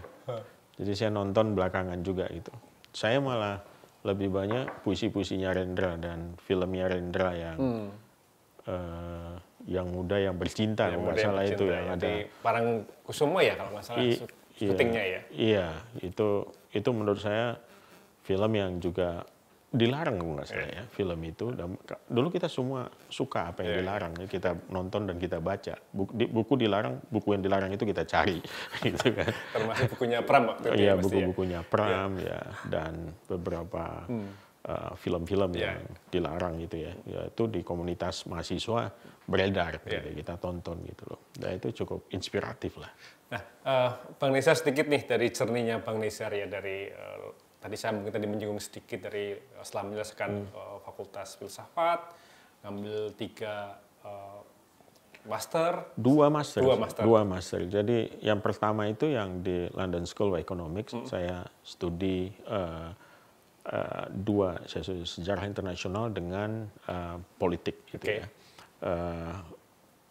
Jadi saya nonton belakangan juga itu. Saya malah lebih banyak puisi-puisinya Rendra dan filmnya Rendra yang hmm. uh, yang muda yang bercinta yang kalau masalah itu ya, ada parang kusumo ya kalau masalah salah iya. syutingnya ya iya itu itu menurut saya film yang juga dilarang kalau saya ya film itu dan dulu kita semua suka apa yang iya, iya. dilarang ya kita nonton dan kita baca buku, dilarang buku yang dilarang itu kita cari gitu kan termasuk bukunya Pram waktu iya ya, ya. buku-bukunya Pram ya dan beberapa hmm Eh, film-film yeah. yang dilarang gitu ya. ya itu di komunitas mahasiswa beredar gitu, yeah. kita tonton gitu loh nah itu cukup inspiratif lah nah uh, bang Nesar sedikit nih dari cerninya bang Nesar ya dari uh, tadi saya mungkin tadi menyinggung sedikit dari uh, setelah menyelesaikan hmm. uh, fakultas filsafat ngambil tiga uh, master dua master dua master dua master jadi yang pertama itu yang di London School of Economics hmm. saya studi uh, Eh, dua sejarah internasional dengan uh, politik gitu okay. ya. Uh,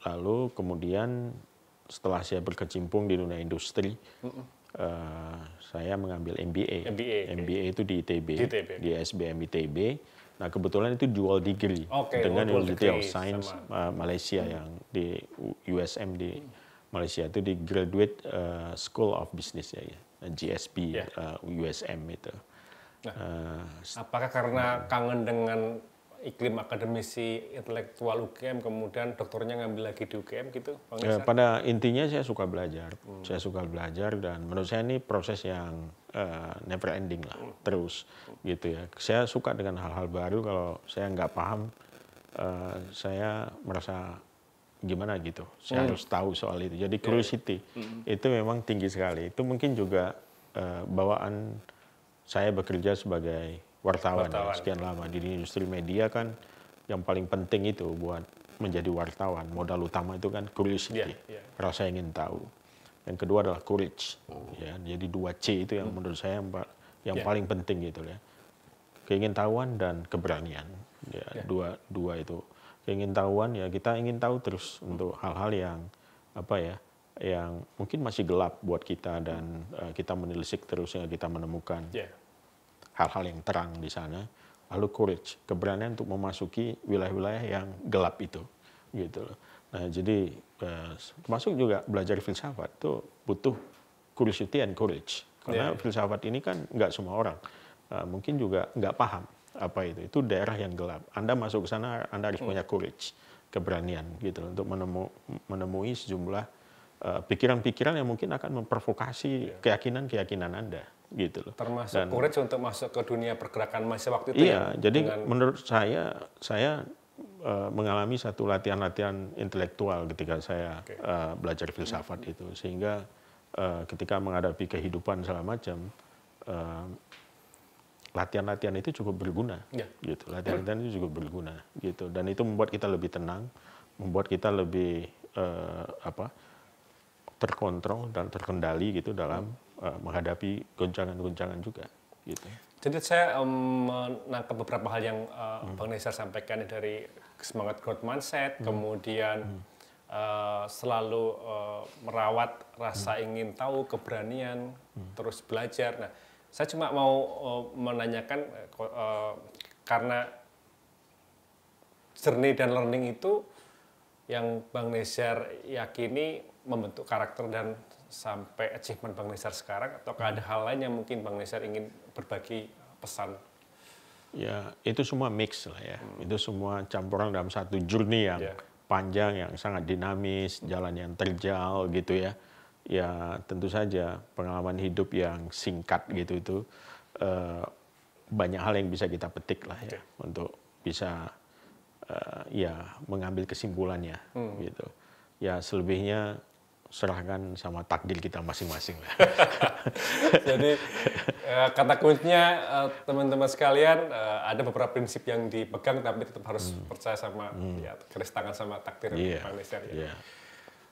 lalu kemudian setelah saya berkecimpung di dunia industri, uh, saya mengambil MBA. MBA, okay. MBA itu di ITB, di, ITB. di SBM ITB. Nah kebetulan itu dual degree okay, oh, dengan University of Science sama. Malaysia hmm. yang di USM di Malaysia itu di Graduate School of Business ya, ya GSB yeah. Ya. uh, USM itu. Nah, uh, apakah karena kangen dengan iklim akademisi intelektual UGM kemudian doktornya ngambil lagi di UGM gitu? Bang ya, pada intinya saya suka belajar, hmm. saya suka belajar dan menurut saya ini proses yang uh, never ending lah, hmm. terus gitu ya. Saya suka dengan hal-hal baru kalau saya nggak paham, uh, saya merasa gimana gitu, saya hmm. harus tahu soal itu. Jadi ya, ya. curiosity hmm. itu memang tinggi sekali. Itu mungkin juga uh, bawaan saya bekerja sebagai wartawan, ya. wartawan. Ya, sekian lama di industri media kan yang paling penting itu buat menjadi wartawan modal utama itu kan curiosity yeah, yeah. rasa ingin tahu yang kedua adalah courage oh. ya jadi dua C itu yang hmm. menurut saya yang, yang yeah. paling penting gitu ya keingintahuan dan keberanian ya yeah. dua dua itu keingintahuan ya kita ingin tahu terus hmm. untuk hal-hal yang apa ya yang mungkin masih gelap buat kita dan uh, kita menelisik terus sehingga ya, kita menemukan yeah hal-hal yang terang di sana, lalu courage, keberanian untuk memasuki wilayah-wilayah yang gelap itu, gitu loh. Nah, jadi eh, termasuk juga belajar filsafat itu butuh curiosity and courage. Karena yeah. filsafat ini kan nggak semua orang, eh, mungkin juga nggak paham apa itu. Itu daerah yang gelap. Anda masuk ke sana, Anda harus hmm. punya courage, keberanian gitu loh untuk menemu, menemui sejumlah Eh, pikiran-pikiran yang mungkin akan memprovokasi iya. keyakinan-keyakinan Anda gitu loh. Termasuk Dan, courage untuk masuk ke dunia pergerakan masa waktu itu. Iya, ya, jadi dengan... menurut saya saya uh, mengalami satu latihan-latihan intelektual ketika saya okay. uh, eh, belajar filsafat hmm. itu sehingga uh, ketika menghadapi kehidupan segala macam uh, latihan-latihan itu cukup berguna ya. gitu latihan-latihan itu cukup berguna gitu dan itu membuat kita lebih tenang membuat kita lebih uh, apa terkontrol dan terkendali gitu dalam uh, menghadapi goncangan-goncangan juga gitu. Jadi saya um, menangkap beberapa hal yang uh, hmm. Bang Nesar sampaikan dari semangat growth mindset, hmm. kemudian hmm. Uh, selalu uh, merawat rasa hmm. ingin tahu, keberanian, hmm. terus belajar. Nah, saya cuma mau uh, menanyakan uh, karena journey dan learning itu yang Bang Nesar yakini membentuk karakter dan sampai achievement Bang Nesar sekarang ataukah ada hal lain yang mungkin Bang Nesar ingin berbagi pesan? Ya, itu semua mix lah ya. Hmm. Itu semua campuran dalam satu journey yang yeah. panjang, yang sangat dinamis, jalan yang terjal gitu ya. Ya tentu saja pengalaman hidup yang singkat gitu itu uh, banyak hal yang bisa kita petik lah ya untuk bisa uh, ya mengambil kesimpulannya hmm. gitu. Ya selebihnya serahkan sama takdir kita masing-masing lah. Jadi eh, kata kuncinya eh, teman-teman sekalian ada beberapa prinsip yang dipegang tapi tetap harus hmm. percaya sama hmm. ya keris tangan sama takdir yeah. Bang Nesar. Ya. Yeah. Iya.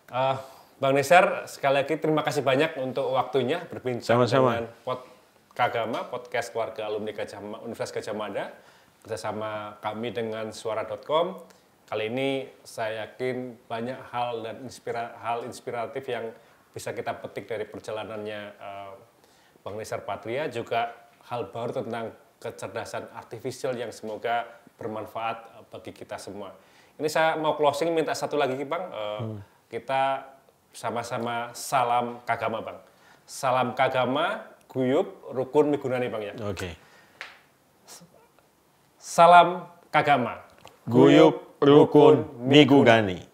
Uh, Bang Nesar sekali lagi terima kasih banyak untuk waktunya berbincang sama -sama. dengan pot Kagama podcast keluarga alumni Gajah Universitas Gajah Mada bersama kami dengan suara.com. Kali ini saya yakin banyak hal dan inspira hal inspiratif yang bisa kita petik dari perjalanannya uh, Bang Nisar Patria juga hal baru tentang kecerdasan artifisial yang semoga bermanfaat eh, bagi kita semua. Ini saya mau closing minta satu lagi Bang, uh, hmm. kita sama-sama salam kagama Bang. Salam kagama, guyub rukun, migunani Bang ya. Oke. Okay. Salam kagama. Guyup rukun migugani.